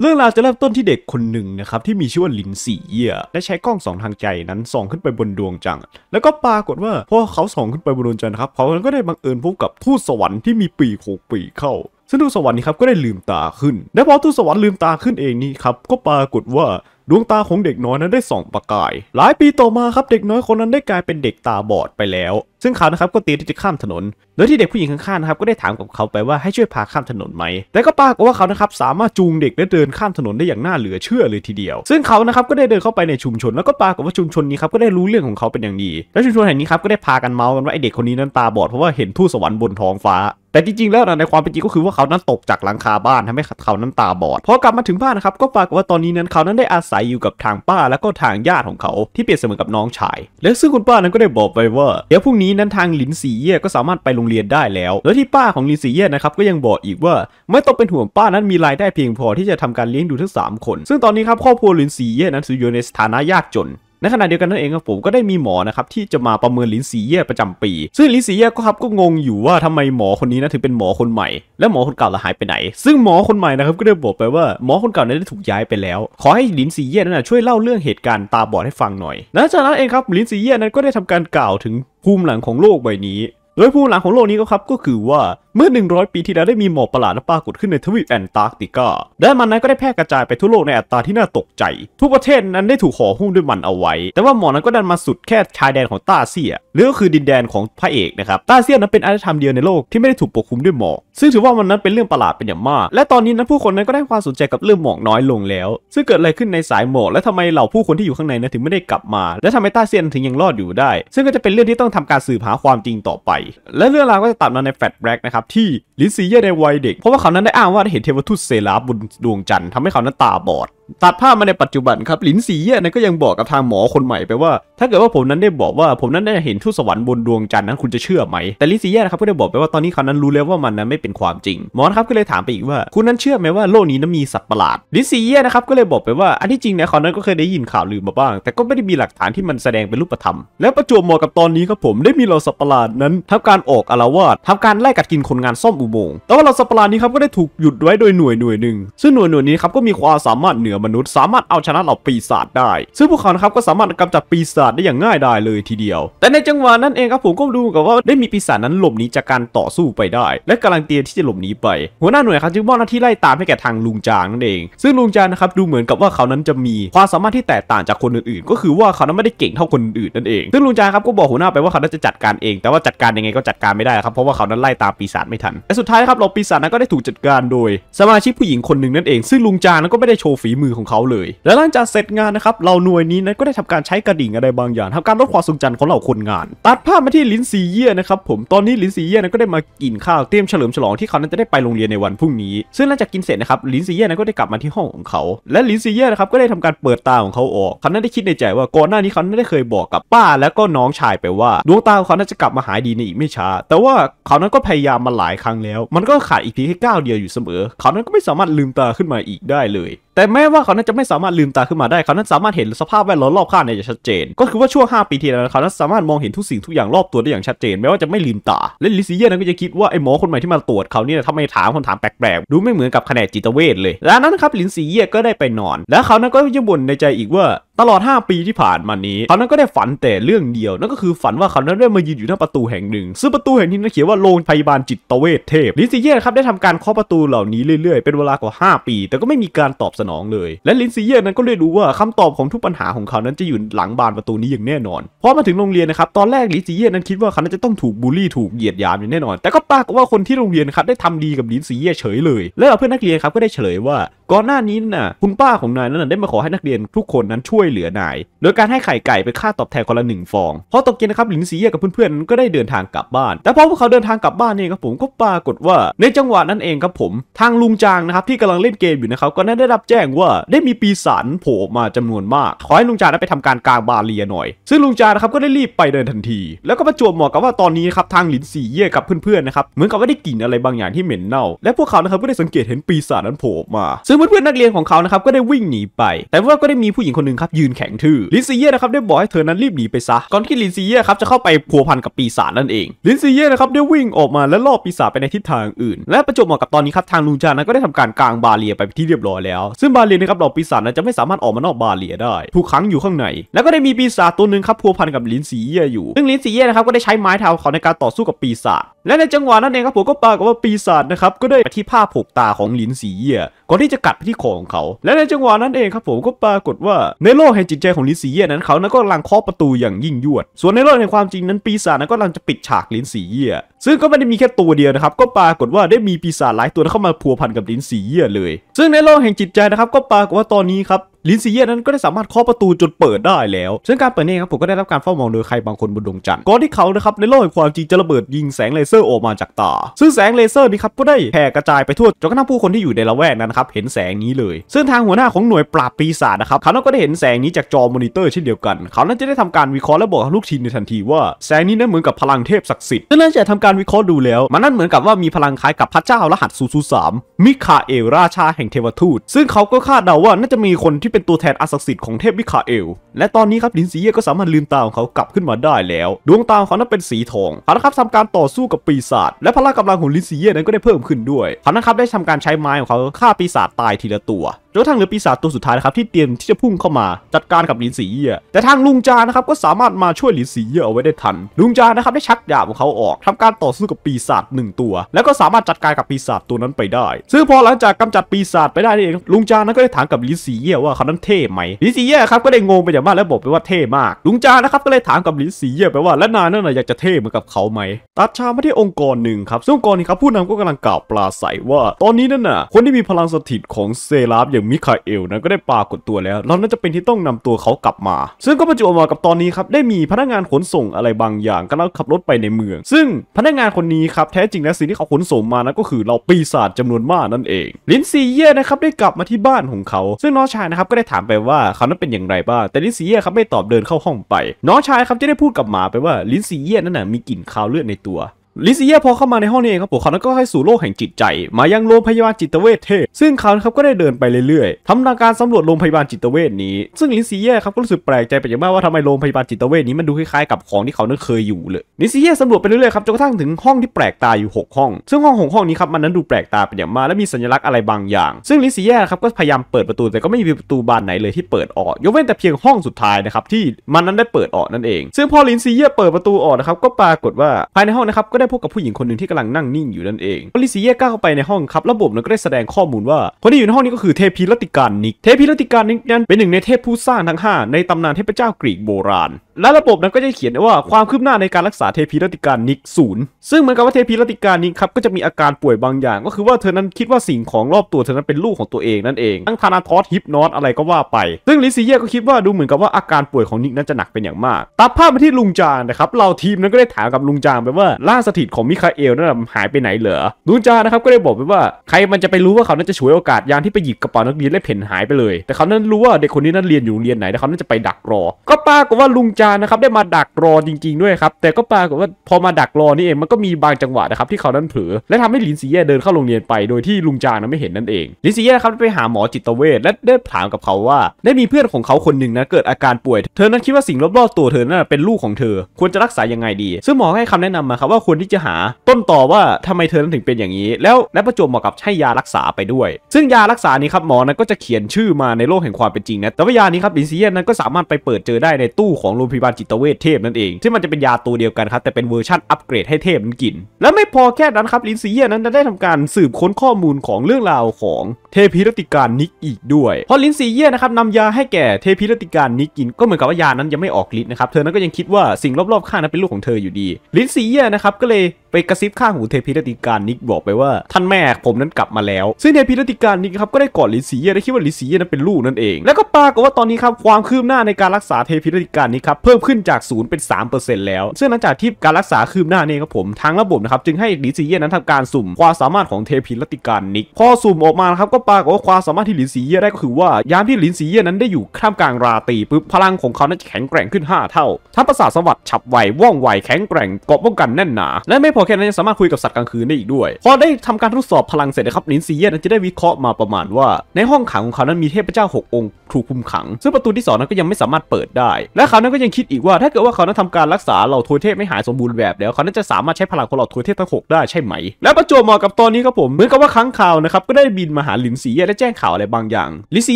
เรื่องราวจะเริ่มต้นที่เด็กคนหนึ่งนะครับที่มีชื่อว่าลินสีเยี่ยได้ใช้กล้องสองทางใจนั้นส่องขึ้นไปบนดวงจันทร์แล้วก็ปรากฏว่าพอเขาส่องขึ้นไปบนดวงจันทร์ครับเขาก็ได้บังเอิญพบกับทูตสวรรค์ที่มีปีกโขกปีกเข้าซึ่งทูตสวรรค์นี้ครับก็ได้ลืมตาขึ้นและพอทูตสวรรค์ลืมตาขึ้นเองนี่ครับก็ปรากฏว่าดวงตาของเด็กน้อยนั้นได้ส่องประกาย หลายปีต่อมาครับเด็กน้อยคนนั้นได้กลายเป็นเด็กตาบอดไปแล้วซึ่งเขานะครับก็เตรียมที่จะข้ามถนนโดยที่เด็กผู้หญิงข้างๆนะครับก็ได้ถามกับเขาไปว่าให้ช่วยพาข้ามถนนไหม แต่ก็ปรากฏว่าเขานะครับสามารถจูงเด็กและเดินข้ามถนนได้อย่างน่าเหลือเชื่อเลยทีเดียว ซึ่งเขานะครับก็ได้เดินเข้าไปในชุมชน แล้วก็ปรากฏว่าชุมชนนี้ครับก็ได้รู้เรื่องของเขาเป็นอย่างดีและชุมชนแห่งนี้ครับก็ได้พากันเมา์กันว่าไอเด็กคนนี้นั้นตาบอดเพราะว่าเห็นทูตสวรรค์บนท้องฟ้า แต่จริงๆ แล้วในความเป็นจริงก็คือว่าเขานั้นตกจากหลังคาบ้านทำให้เขานั้นตาบอดพอกลับมาถึงบ้านนะครับก็ปรากฏว่าตอนนี้นั้นเขานั้นได้อาศัยอยู่กับทางป้าแล้วก็ทางญาติของเขาที่เปรียบเสมือนกับน้องชาย และซึ่งคุณป้านั้นก็ได้บอกไปว่าเดี๋ยวพรุ่งนี้นี้นั้นทางหลินสีเย่ก็สามารถไปโรงเรียนได้แล้ว แล้วที่ป้าของหลินสีเย่นะครับก็ยังบอกอีกว่าไม่ต้องเป็นห่วงป้านั้นมีรายได้เพียงพอที่จะทำการเลี้ยงดูทั้ง3คน ซึ่งตอนนี้ครับครอบครัวหลินสีเย่นั้นอยู่ในสถานะยากจนในขณะเดียวกันนั่นเองครับผมก็ได้มีหมอนะครับที่จะมาประเมินลินซีเย่ประจำปี ซึ่งลินซีเย่ก็ครับก็งงอยู่ว่าทำไมหมอคนนี้นะถึงเป็นหมอคนใหม่และหมอคนเก่าละหายไปไหน ซึ่งหมอคนใหม่นะครับ ก็ได้บอกไปว่าหมอคนเก่านั้นได้ถูกย้ายไปแล้ว ขอให้ลินซีเย่นั้นช่วยเล่าเรื่องเหตุการณ์ตาบอดให้ฟังหน่อยหลังจากนั้นเองครับลินซีเย่นั้นก็ได้ทำการกล่าวถึงภูมิหลังของโลกใบนี้ โดยภูมิหลังของโลกนี้ก็ครับก็คือว่าเมื่อ 100 ปีที่แล้วได้มีหมอกประหลาดปรากฏขึ้นในทวีปแอนตาร์กติกาและมันนั้นก็ได้แพร่กระจายไปทั่วโลกในอัตราที่น่าตกใจ ทุกประเทศนั้นได้ถูกห่อหุ้มด้วยมันเอาไว้ แต่ว่าหมอกนั้นก็ดันมาสุดแค่ชายแดนของตาเซีย หรือก็คือดินแดนของพระเอกนะครับตาเซียนั้นเป็นอารยธรรมเดียวในโลกที่ไม่ได้ถูกปกคลุมด้วยหมอกซึ่งถือว่ามันนั้นเป็นเรื่องประหลาดเป็นอย่างมาก และตอนนี้นั้นผู้คนนั้นก็ได้ความสนใจกับเรื่องหมอกน้อยลงแล้วซึ่งเกิดอะไรขึ้นในสายหมอกและทำไมเหล่าผู้คนที่อยู่ข้างในนั้นถึงไม่ได้กลับมา และทำไมตาเซียนถึงยังรอดอยู่ได้ ซึ่งก็จะเป็นเรื่องที่ต้องทำการสืบหาความจริงต่อไปและเรื่องราวก็จะตัดมาในแฟลชแบล็กนะครับที่ลินซีเยในวัยเด็ก เพราะว่าเขานั้นได้อ้างว่าเห็นเทวทูตเซราบน ดวงจันทร์ทำให้เขานั้นตาบอดตัดภาพมาในปัจจุบันครับลินซีเย่นั้นก็ยังบอกกับทางหมอคนใหม่ไปว่า ถ้าเกิดว่าผมนั้นได้บอกว่าผมนั้นได้เห็นทูตสวรรค์บนดวงจันทร์นั้นคุณจะเชื่อไหมแต่ลินซีเย่นะครับก็ได้บอกไปว่าตอนนี้เขานั้นรู้แล้วว่ามันนั้นไม่เป็นความจริงหมอครับก็เลยถามไปอีกว่า คุณนั้นเชื่อไหมว่าโลกนี้นั้นมีสัตว์ประหลาดลินซีเย่นะครับก็เลยบอกไปว่าอันที่จริงนะเขานั้นก็เคยได้ยินข่าวลือมาบ้าง แต่ก็ไม่ได้มีหลักฐานที่มันแสดงเป็นรูปธรรมแลวประจวบเหมาะกับตอนนี้ครับผมได้มีเราสัตว์ประหลาดนั้นทำการออกอารวาสทำการไล่กัดกินคนงานซ่อมอุโมงแต่ว่าเราสัา์ปรานี้ครับก็ได้ถูกหยุดไว้โดยหน่วยหน่วยหนึ่ง ซึ่งหน่วยหน่วยนี้ครับก็มีความสามารถเหนือมนุษย์ สามารถเอาชนะเหล่าปีศาจได้ ซึ่งพวกเขาครับก็สามารถกำจัดปีศาจได้อย่างง่ายได้เลยทีเดียว แต่ในจังหวะนั้นเองครับผมก็ดูกับว่าได้มีปีศาจนั้นหลบหนีจากการต่อสู้ไปได้ และกำลังเตรียมที่จะหลบหนีไป หัวหน้าหน่วยครับจึงมอบหน้าที่ไล่ตามให้แก่ทางลุงจางนั่นเอง ซึ่งลุงจางนะครับดูเหมือนกับว่าเขานั้นจะมี ความสามารถที่แตกต่างจากคนอื่นๆ ก็คือว่าเขานั้นไม่ได้เก่งเท่าคนอื่นนั่นเองซึ่งลุงจางครับก็บอกหัวหน้าไปว่าเขานั้นจะจัดการเอง แต่ว่าจัดการยังไงก็จัดการไม่ได้ครับเพราะว่าเขานั้นไล่ตามปีศาจไม่ทันแต่สุดท้ายครับเราปีศาจนั้นก็ได้ถูกจัดการโดย สมาชิกผู้หญิงคนหนึ่งนั่นเองซึ่งลุงจางนั้นก็ไม่ได้โชว์ฝีมือของเขาเลย และหลังจากเสร็จงานนะครับเราหน่วยนี้นั้นก็ได้ทำการใช้กระดิ่งอะไรบางอย่างทำการลดความสุงจ์ของเหล่าคนงาน ตัดภาพมาที่ลินซีเย่นะครับผมตอนนี้ลินซีเย่นั้นก็ได้มากินข้าวเตรียมเฉลิมฉลองที่เขานั้นจะได้ไปโรงเรียนในวันพรุ่งนี้ ซึ่งหลังจากกินเสร็จนะครับลินซีเย่นั้นก็ได้กลับมาที่ห้องของเขา และลินซีเย่นะครับก็ได้ทำการเปิดตาของเขาออก เขานั้นได้คิดในใจว่าก่อนหน้านี้เขาได้เคยบอกกับป้าแล้วก็น้องชายไปว่าดวงตาของเขานจะกลับมาหายดีในอีกไม่ช้าแต่ว่าเขานั้นก็พยายามมาหลายครั้งแล้วมันก็ขาดอีพีแค่ก้าวเดียวอยู่เสมอ เขานั้นก็ไม่สามารถลืมตาขึ้นมาอีกได้เลยแต่แม้ว่าเขานั้นจะไม่สามารถลืมตาขึ้นมาได้ เขานั้นสามารถเห็นสภาพแวดล้อมรอบข้างได้อย่างชัดเจน ก็คือว่าช่วง 5 ปีที่แล้วเขานั้นสามารถมองเห็นทุกสิ่งทุกอย่างรอบตัวได้อย่างชัดเจน แม้ว่าจะไม่ลืมตา และลิซิเยนั้นก็จะคิดว่าไอ้หมอคนใหม่ที่มาตรวจเขาเนี่ยทำไมถามคำถามแปลกๆ ดูไม่เหมือนกับแผนจิตเวชเลยแลังนั้นครับลินซีเย่ก็ได้ไปนอน แล้วเขานั้นก็ยังบ่นในใจอีกว่าตลอด 5 ปีที่ผ่านมานี้ เขานั้นก็ได้ฝันแต่เรื่องเดียว นั่นก็คือฝันว่าเขานั้นได้มายืนอยู่หน้าประตูแห่งหนึ่งซึ่งประตูแห่งนี้นั้นเขียนว่าโรงพยาบาลจิตเวชเทพลิซิเย่ครับได้ทำการเคาะประตูเหล่านี้เรื่อยๆเป็นเวลากว่า 5 ปี แต่ก็ไม่มีการตอบสสนองเลยและลินซีเย่นั้นก็เลยรู้ว่าคำตอบของทุกปัญหาของเขานั้นจะอยู่หลังบานประตูนี้อย่างแน่นอน พอมาถึงโรงเรียนนะครับ ตอนแรกลินซีเย่นั้นคิดว่าเขาจะต้องถูกบูลลี่ถูกเหยียดหยาม อย่างแน่นอน แต่ก็ปรากฏว่าคนที่โรงเรียนครับได้ทำดีกับลินซีเย่เฉยเลย และเพื่อนนักเรียนครับก็ได้เฉลยว่าก่อนหน้านี้น่ะคุณป้าของนายนั้นได้มาขอให้นักเรียนทุกคนนั้นช่วยเหลือนายโดยการให้ไข่ไก่เป็นค่าตอบแทนคนละหนึ่งฟองพอตกเย็นนะครับหลินซีเย่กับเพื่อนๆก็ได้เดินทางกลับบ้าน แต่พอพวกเขาเดินทางกลับบ้านเนี่ยครับผมก็ปรากฏว่าในจังหวะนั้นเองครับผมทางลุงจางนะครับที่กำลังเล่นเกมอยู่นะครับ ก็ได้รับแจ้งว่าได้มีปีศาจโผล่มาจำนวนมาก ขอให้ลุงจางนั้นไปทำการกลางบาเลียหน่อย ซึ่งลุงจางนะครับก็ได้รีบไปเดินทันที แล้วก็ประจวบเหมาะกับว่าตอนนี้ครับทางหลินซีเย่กับเพื่อนๆนะครับเหมือนกับว่าได้กลิ่นอะไรบางอย่างที่เหม็นเน่าและพวกเขานะครับก็ได้สังเกตเห็นปีศาจนั้นโผล่มาซึ่งเพื่อนๆนักเรียนของเขานะครับก็ได้วิ่งหนีไป แต่ว่าก็ได้มีผู้หญิงคนหนึ่งครับยืนแข็งทื่อลินซีเย่นะครับได้บอกให้เธอนั้นรีบหนีไปซะก่อนที่ลินซีเย่ครับจะเข้าไปพัวพันกับปีศาจนั่นเอง ลินซีเย่นะครับได้วิ่งออกมาและล่อปีศาจไปในทิศทางอื่น และประจบเหมาะกับตอนนี้ครับทางลูจานั้นก็ได้ทำการกางบาเรียไปที่เรียบร้อยแล้วซึ่งบาเรียนะครับหลอกปีศาจนั้นจะไม่สามารถออกมานอกบาเรียได้ถูกขังอยู่ข้างใน แล้วก็ได้มีปีศาจตัวหนึ่งครับพัวพันกับลินซีเย่อยู่ซึ่งลินซีเย่นะครับก็ได้ใช้ไม้เท้าเขาในการต่อสู้กับปีศาจและในจังหวะนั้นเองครับผมก็ปรากฏว่าปีศาจนะครับก็ได้ไปที่ผ้าผูกตาของลินซีเย่ก่อนที่จะกัไปที่คอของเขา และในจังหวะนั้นเองครับผมก็ปรากฏว่าในโลกแห่งจิตใจของลินสีเย่นั้นเขานั้นก็ลังเคาะประตูอย่างยิ่งยวด ส่วนในโลกแห่งความจริงนั้น ปีศาจนั้นก็กลังจะปิดฉากลินสีเย่ซึ่งก็ไม่ได้มีแค่ตัวเดียวนะครับก็ปรากฏว่าได้มีปีศาจหลายตัวเข้ามาพัวพันกับลินสีเย่เลย ซึ่งในโลกแห่งจิตใจนะครับก็ปรากฏว่าตอนนี้ครับลินซีเย่นั้นก็ได้สามารถเคาะประตูจนเปิดได้แล้ว ซึ่งการเปิดนี่ครับผมก็ได้รับการเฝ้ามองโดยใครบางคนบนดวงจันทร์ก่อนที่เขานะครับในโลกแห่งความจริงจะระเบิดยิงแสงเลเซอร์ออกมาจากตาซึ่งแสงเลเซอร์นี้ครับก็ได้แผ่กระจายไปทั่วจนกระทั่งผู้คนที่อยู่ในละแวกนั้นครับเห็นแสงนี้เลยซึ่งทางหัวหน้าของหน่วยปราบปีศาจนะครับเขาก็ได้เห็นแสงนี้จากจอมอนิเตอร์เช่นเดียวกัน เขานั้นจะได้ทำการวิเคราะห์และบอกลูกทีมในทันทีว่าแสงนี้นั้นเหมือนกับพลังเทพศักดิ์สิทธิ์ซึ่งนลังจากทำการวิเคราะห์ดูแล้วมันนั่นเหมือนกับว่ามีพลังคล้ายกับพระเจ้ารหัสซูซูสามมิคาเอลราชาแห่งเทวทูต ซึ่งเขาก็คาดเดาว่าน่าจะมีคนที่เป็นตัวแทนอาศักดิ์สิทธิ์ของเทพวิคาเอล และตอนนี้ครับลินซีเย่ก็สามารถลืมตาของเขากลับขึ้นมาได้แล้ว ดวงตาของเขานั้นเป็นสีทองพขานะครับทำการต่อสู้กับปีศาจและพละกำลังของลินซีเย่นั้นก็ได้เพิ่มขึ้นด้วยพขานะครับได้ทำการใช้ไม้ของเขาฆ่าปีศาจตายทีละตัวจนทางเหลือปีศาจตัวสุดท้ายนะครับที่เตรียมที่จะพุ่งเข้ามาจัดการกับหลินสีเย่แต่ทางลุงจานะครับก็สามารถมาช่วยหลินสีเย่เอาไว้ได้ทัน ลุงจานะครับได้ชักดาบของเขาออก ทำการต่อสู้กับปีศาจหนึ่งตัว แล้วก็สามารถจัดการกับปีศาจตัวนั้นไปได้ซึ่งพอหลังจากกำจัดปีศาจไปได้เองลุงจานั้นก็ได้ถามกับหลินสีเย่ว่าเขานั้นเท่ไหมหลินสีเย่ครับก็ได้งงไปอย่างมากแล้วบอกไปว่าเท่มาก ลุงจานะครับก็เลยถามกับหลินสีเย่ไปว่าและนานั่นอยากจะเท่เหมือนกับเขาไหมตัดชามาที่องค์กรหนึ่งครับซึ่งองค์กรนี้ครับผู้นำก็กำลังกล่าวปลาใสว่า ตอนนี้นั่นน่ะคนที่มีพลังสถิตของเซราฟอย่างอมิคาเอลนั้นก็ได้ปรากฏตัวแล้ว เราน่าจะเป็นที่ต้องนำตัวเขากลับมา ซึ่งก็ประจวบเหมาะกับตอนนี้ครับ ได้มีพนักงานขนส่งอะไรบางอย่างกำลังขับรถไปในเมือง ซึ่งพนักงานคนนี้ครับแท้จริงแล้วสิ่งที่เขาขนส่งมานั้นก็คือเราปีศาจจานวนมากนั่นเอง ลินซีเย่นะครับได้กลับมาที่บ้านของเขา ซึ่งน้องชายนะครับก็ได้ถามไปว่าเขานั้นเป็นอย่างไรบ้าง แต่ลินซีเย่ครับไม่ตอบเดินเข้าห้องไป น้องชายครับจะได้พูดกับหมาไปว่าลินซีเย่นั่นน่ะมีกลิ่นคาวเลือดในตัวลิซิเยพอเข้ามาในห้องนี้เองครับผมเขาก็ให้สู่โลกแห่งจิตใจ มายังโรงพยาบาลจิตเวชเทพซึ่งเขาครับก็ได้เดินไปเรื่อยๆทำาการสำรวจโรงพยาบาลจิตเวชนี้ซึ่งลิซิเยครับก็รู้สึกแปลกใจไปอย่างมากว่าทำไมโรงพยาบาลจิตเวชนี้มันดูคล้ายๆกับของที่เขานั้นเคยอยู่เลยลิซิเยสำรวจไปเรื่อยๆครับจนกระทั่งถึงห้องที่แปลกตาอยู่6ห้อง ซึ่งห้องหงห้องนี้ครับ มันนั้นดูแปลกตาไปอย่างมากและมีสัญลักษณ์อะไรบางอย่าง ซึ่งลิซิเยครับก็พยายามเปิดประตูแต่ก็ไม่มีประตูบานไหนเลยที่เปิดออกยกเว้นแต่เพียงห้องสุดท้ายนะครับ ที่มันนั้นได้เปิดออกนั่นเอง ซึ่งพอลิซยเปิดประตูออกนะครับก็ปรากฏว่าภายในห้องนะครับก็ได้พบกับผู้หญิงคนหนึ่งที่กำลังนั่งนิ่งอยู่นั่นเองลิซิเย่ก้าวเข้าไปในห้องครับ ระบบนั้นก็ได้แสดงข้อมูลว่าคนที่อยู่ในห้องนี้ก็คือเทพีรติการนิก เทพีรติการนิกนั้นเป็นหนึ่งในเทพผู้สร้างทั้ง 5 ในตำนานเทพเจ้ากรีกโบราณ และระบบนั้นก็จะเขียนว่าความคืบหน้าในการรักษาเทพีรติการนิกศูนย์ ซึ่งเหมือนกับว่าเทพีรติการนิกครับก็จะมีอาการป่วยบางอย่าง ก็คือว่าเธอนั้นคิดว่าสิ่งของรอบตัวเธอนั้นเป็นลูกของตัวเองนั่นเอง ทั้งธานาทอสฮิปนอสอะไรก็ว่าไปซึ่งลิซิเย่ก็คิดว่าดูเหมือนกับว่าอาการป่วยของนิกนั้นจะหนักเป็นอย่างมากตัดภาพมาที่ลุงจางนะครับเราทีมนั้นก็ได้ถามกับลุงจางไปว่าล่าสถิตของมิคาเอลนั่นหายไปไหนเหรอลูงจานะครับก็ได้บอกไปว่าใครมันจะไปรู้ว่าเขานั้นจะฉวยโอกาสยานที่ไปหยิบกระเป๋านักเรียนและเพ่นหายไปเลย แต่เขานั้นรู้ว่าเด็กคนนี้นั้นเรียนอยู่เรียนไหน และเขานั้นจะไปดักรอ ก็ปรากฏว่าลุงจานะครับได้มาดักรอจริงๆด้วยครับ แต่ก็ปรากฏว่าพอมาดักรอนี่เองมันก็มีบางจังหวะนะครับที่เขานั้นเผลอและทำให้หลินซีเย่เดินเข้าโรงเรียนไปโดยที่ลุงจานั้นไม่เห็นนั่นเองหลินซีเย่ครับไปหาหมอจิตเวชและได้ถามกับเขาว่า ได้มีเพื่อนของเขาคนหนึ่งนะเกิดอาการป่วย เธอนั้นคิดว่าสิ่งรอบๆตัวเธอนั้นเป็นลูกของเธอควรจะรักษายังไงดี ซึ่งหมอให้คำแนะนำมาครับว่าควรที่จะหาต้นต่อว่าทำไมเธอถึงเป็นอย่างนี้ แล้วและประจวบเหมาะกับให้ยารักษาไปด้วย ซึ่งยารักษานี้ครับ หมอนั้นก็จะเขียนชื่อมาในโลกแห่งความเป็นจริงนะ แต่ว่ายานี้ครับลินซีเยนนั้นก็สามารถไปเปิดเจอได้ในตู้ของโรงพยาบาลจิตเวชเทพนั่นเองที่มันจะเป็นยาตัวเดียวกันครับ แต่เป็นเวอร์ชันอัปเกรดให้เทพนั้นกิน และไม่พอแค่นั้นครับลินซีเยนนั้นได้ทำการสืบค้นข้อมูลของเรื่องราวของเทพีรติการนิกอีกด้วย เพราะลินซีเย่นะครับนำยาให้แก่เทพีรติการนิกกินก็เหมือนกับว่ายานั้นยังไม่ออกฤทธิ์นะครับเธอนั้นก็ยังคิดว่าสิ่งรอบๆข้างนั้นเป็นลูกของเธออยู่ดี ลินซีเย่นะครับก็เล Surely ไปกระซิบข้างหูเทพีรติการนิกบอกไปว่า ท่านแม่ผมนั้นกลับมาแล้ว ซึ่งเทพีรติการนิกครับก็ได้กอดลินซีเย่และคิดว่าลินซีเย่นั้นเป็นลูกนั่นเอง แล้วก็ปรากฏว่าตอนนี้ครับความคืบหน้าในการรักษาเทพีรติการนิกครับเพิ่มขึ้นจากศูนย์เป็น3%แล้ว ซึ่งหลังจากที่การรักษาคืบหน้านี่ครับผมทางระบบนะครับจึงให้ลินซีเย่นั้นทำการสุ่มความสามารถของเทพีรติการนิกพอสุ่มออกมาครับก็ปรากฏว่าความสามารถที่ลินซีเย่ได้ก็คือว่า ยามที่ลินซีเย่นั้นได้อยู่ข้ามกลางราตรีปุ๊บพลังของเขานั้นแข็งแกร่งขึ้น5เท่าทั้งประสาทสวัสดิ์ฉับไวว่องไวแข็งแกร่งเกาะป้องกันแน่นหนาและไม่พอแค่นั้นยังสามารถคุยกับสัตว์กลางคืนได้อีกด้วย พอได้ทำการทดสอบพลังเสร็จนะครับลินซีเยนจะได้วิเคราะห์มาประมาณว่า ในห้องขังของเขานั้นมีเทพเจ้า 6 องค์ ถูกคุมขัง ซึ่งประตูที่2นั้นก็ยังไม่สามารถเปิดได้ และเขานั้นก็ยังคิดอีกว่า ถ้าเกิดว่าเขานั้นทำการรักษาเหล่าทวยเทพไม่หายสมบูรณ์แบบแล้วเขานั้นจะสามารถใช้พลังของเหล่าทวยเทพทั้ง6ได้ใช่ไหม และประจวบเหมาะกับตอนนี้ครับผมเหมือนกับว่าค้งงคาวนะครับ ก็ได้บินมาหาลินซีเย่และแจ้งข่าวอะไรบางอย่างลินซี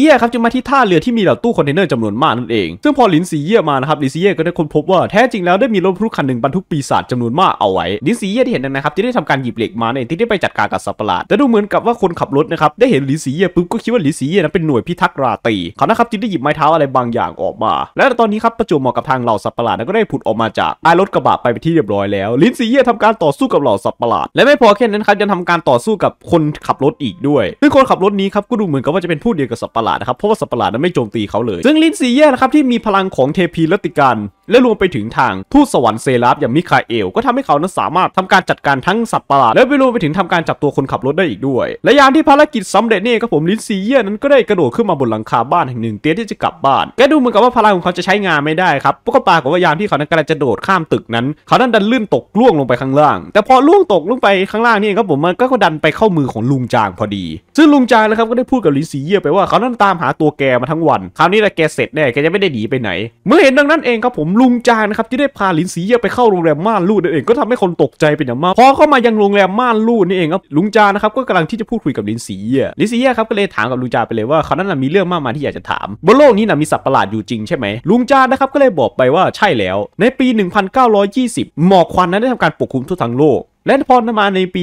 เย่ครับจึงมาที่ท่าเรือที่มีเหล่าตู้คอนเทนเนอร์จำนวนมากนั่นเองซึ่งพอลินซีเย่มานะครับลินซีเย่ก็ได้ค้นพบว่าแท้จริงแล้วได้มีรถพลุคันหนึ่งบรรทุกปีศาจจำนวนมากเอาไว้ลินซีเียที่เห็นนะครับจะได้ทำการหยิบเหล็กมาในที่ได้ไปจัดการกับสัตว์ประหลาดแต่ดูเหมือนกับว่าคนขับรถนะครับได้เห็นหลีสีเย่ปุ๊บก็คิดว่าหลีสีเย่นั้นเป็นหน่วยพิทักษ์ราตรีเขานะครับจึงได้หยิบไม้เท้าอะไรบางอย่างออกมา และตอนนี้ครับประจวบเหมาะกับทางเหล่าสัตว์ประหลาดก็ได้ผุดออกมาจากไอ้รถกระบะไปไปที่เรียบร้อยแล้วลินซีเย่ทำการต่อสู้กับเหล่าสัตว์ประหลาด และไม่พอแค่นั้นครับยังทำการต่อสู้กับคนขับรถอีกด้วยซึ่งคนขับรถนี้ครับก็ดูเหมือนกับว่าจะเป็นผู้เดียวกับสัตว์ประหลาดนะครับเพราะว่าสัตว์ประหลาดนั้นไม่โจมตีเขาเลย ซึ่งลินสีเย่นะครับที่มีพลังของเทพีลติกานและรวมไปถึงทางทูตสวรรค์เซราฟอย่างมิคาเอลก็ทำให้เขานั้นสามารถทํำการจัดการทั้งสัตว์ประหลาด และไปรวมไปถึงทำการจับตัวคนขับรถได้อีกด้วย และยามที่ภารกิจสำเร็จนี่ครับผมลินซีเยยนั้นก็ได้กระโดดขึ้นมาบนหลังคาบ้านแห่งหนึ่ง เตี้ยที่จะกลับบ้าน แกดูเหมือนกับว่าพลังของเขาจะใช้งานไม่ได้ครับปรากฏปากว่ายามที่เขานั้นกำลังจะโดดข้ามตึกนั้นเขานั้นดันลื่นตกล่วงลงไปข้างล่าง แต่พอล่วงตกลงไปข้างล่างนี่ครับผมมันก็ดันไปเข้ามือของลุงจางพอดี ซึ่งลุงจางนะครับก็ได้พูดกับลินซีเยยไปว่าเขานั้นตามหาตัวแกมาทั้งวันคราวนี้และแกเสร็จแน่แกจะไม่ได้หนีไปไหน เมื่อเห็นดังนั้นเองครับผมลุงจางนะครับที่ได้พาลินซีเยยไปเข้าโรงแรมม่านลูดนั่นเองก็ทำให้คนตกใจเป็นอย่างมากพอเข้ามายังโรงแรมม่านรูดนี่เองครับลุงจานะครับก็กำลังที่จะพูดคุยกับลินซีเย่ลินซีเย่ครับก็เลยถามกับลุงจาไปเลยว่าเขานั้นมีเรื่องมากมายที่อยากจะถามบนโลกนี้นะมีสัตว์ประหลาดอยู่จริงใช่ไหมลุงจานะครับก็เลยบอกไปว่าใช่แล้ว ในปี 1920หมอกควันนั้นได้ทำการปกคลุมทั่วทั้งโลกและพอมาในปี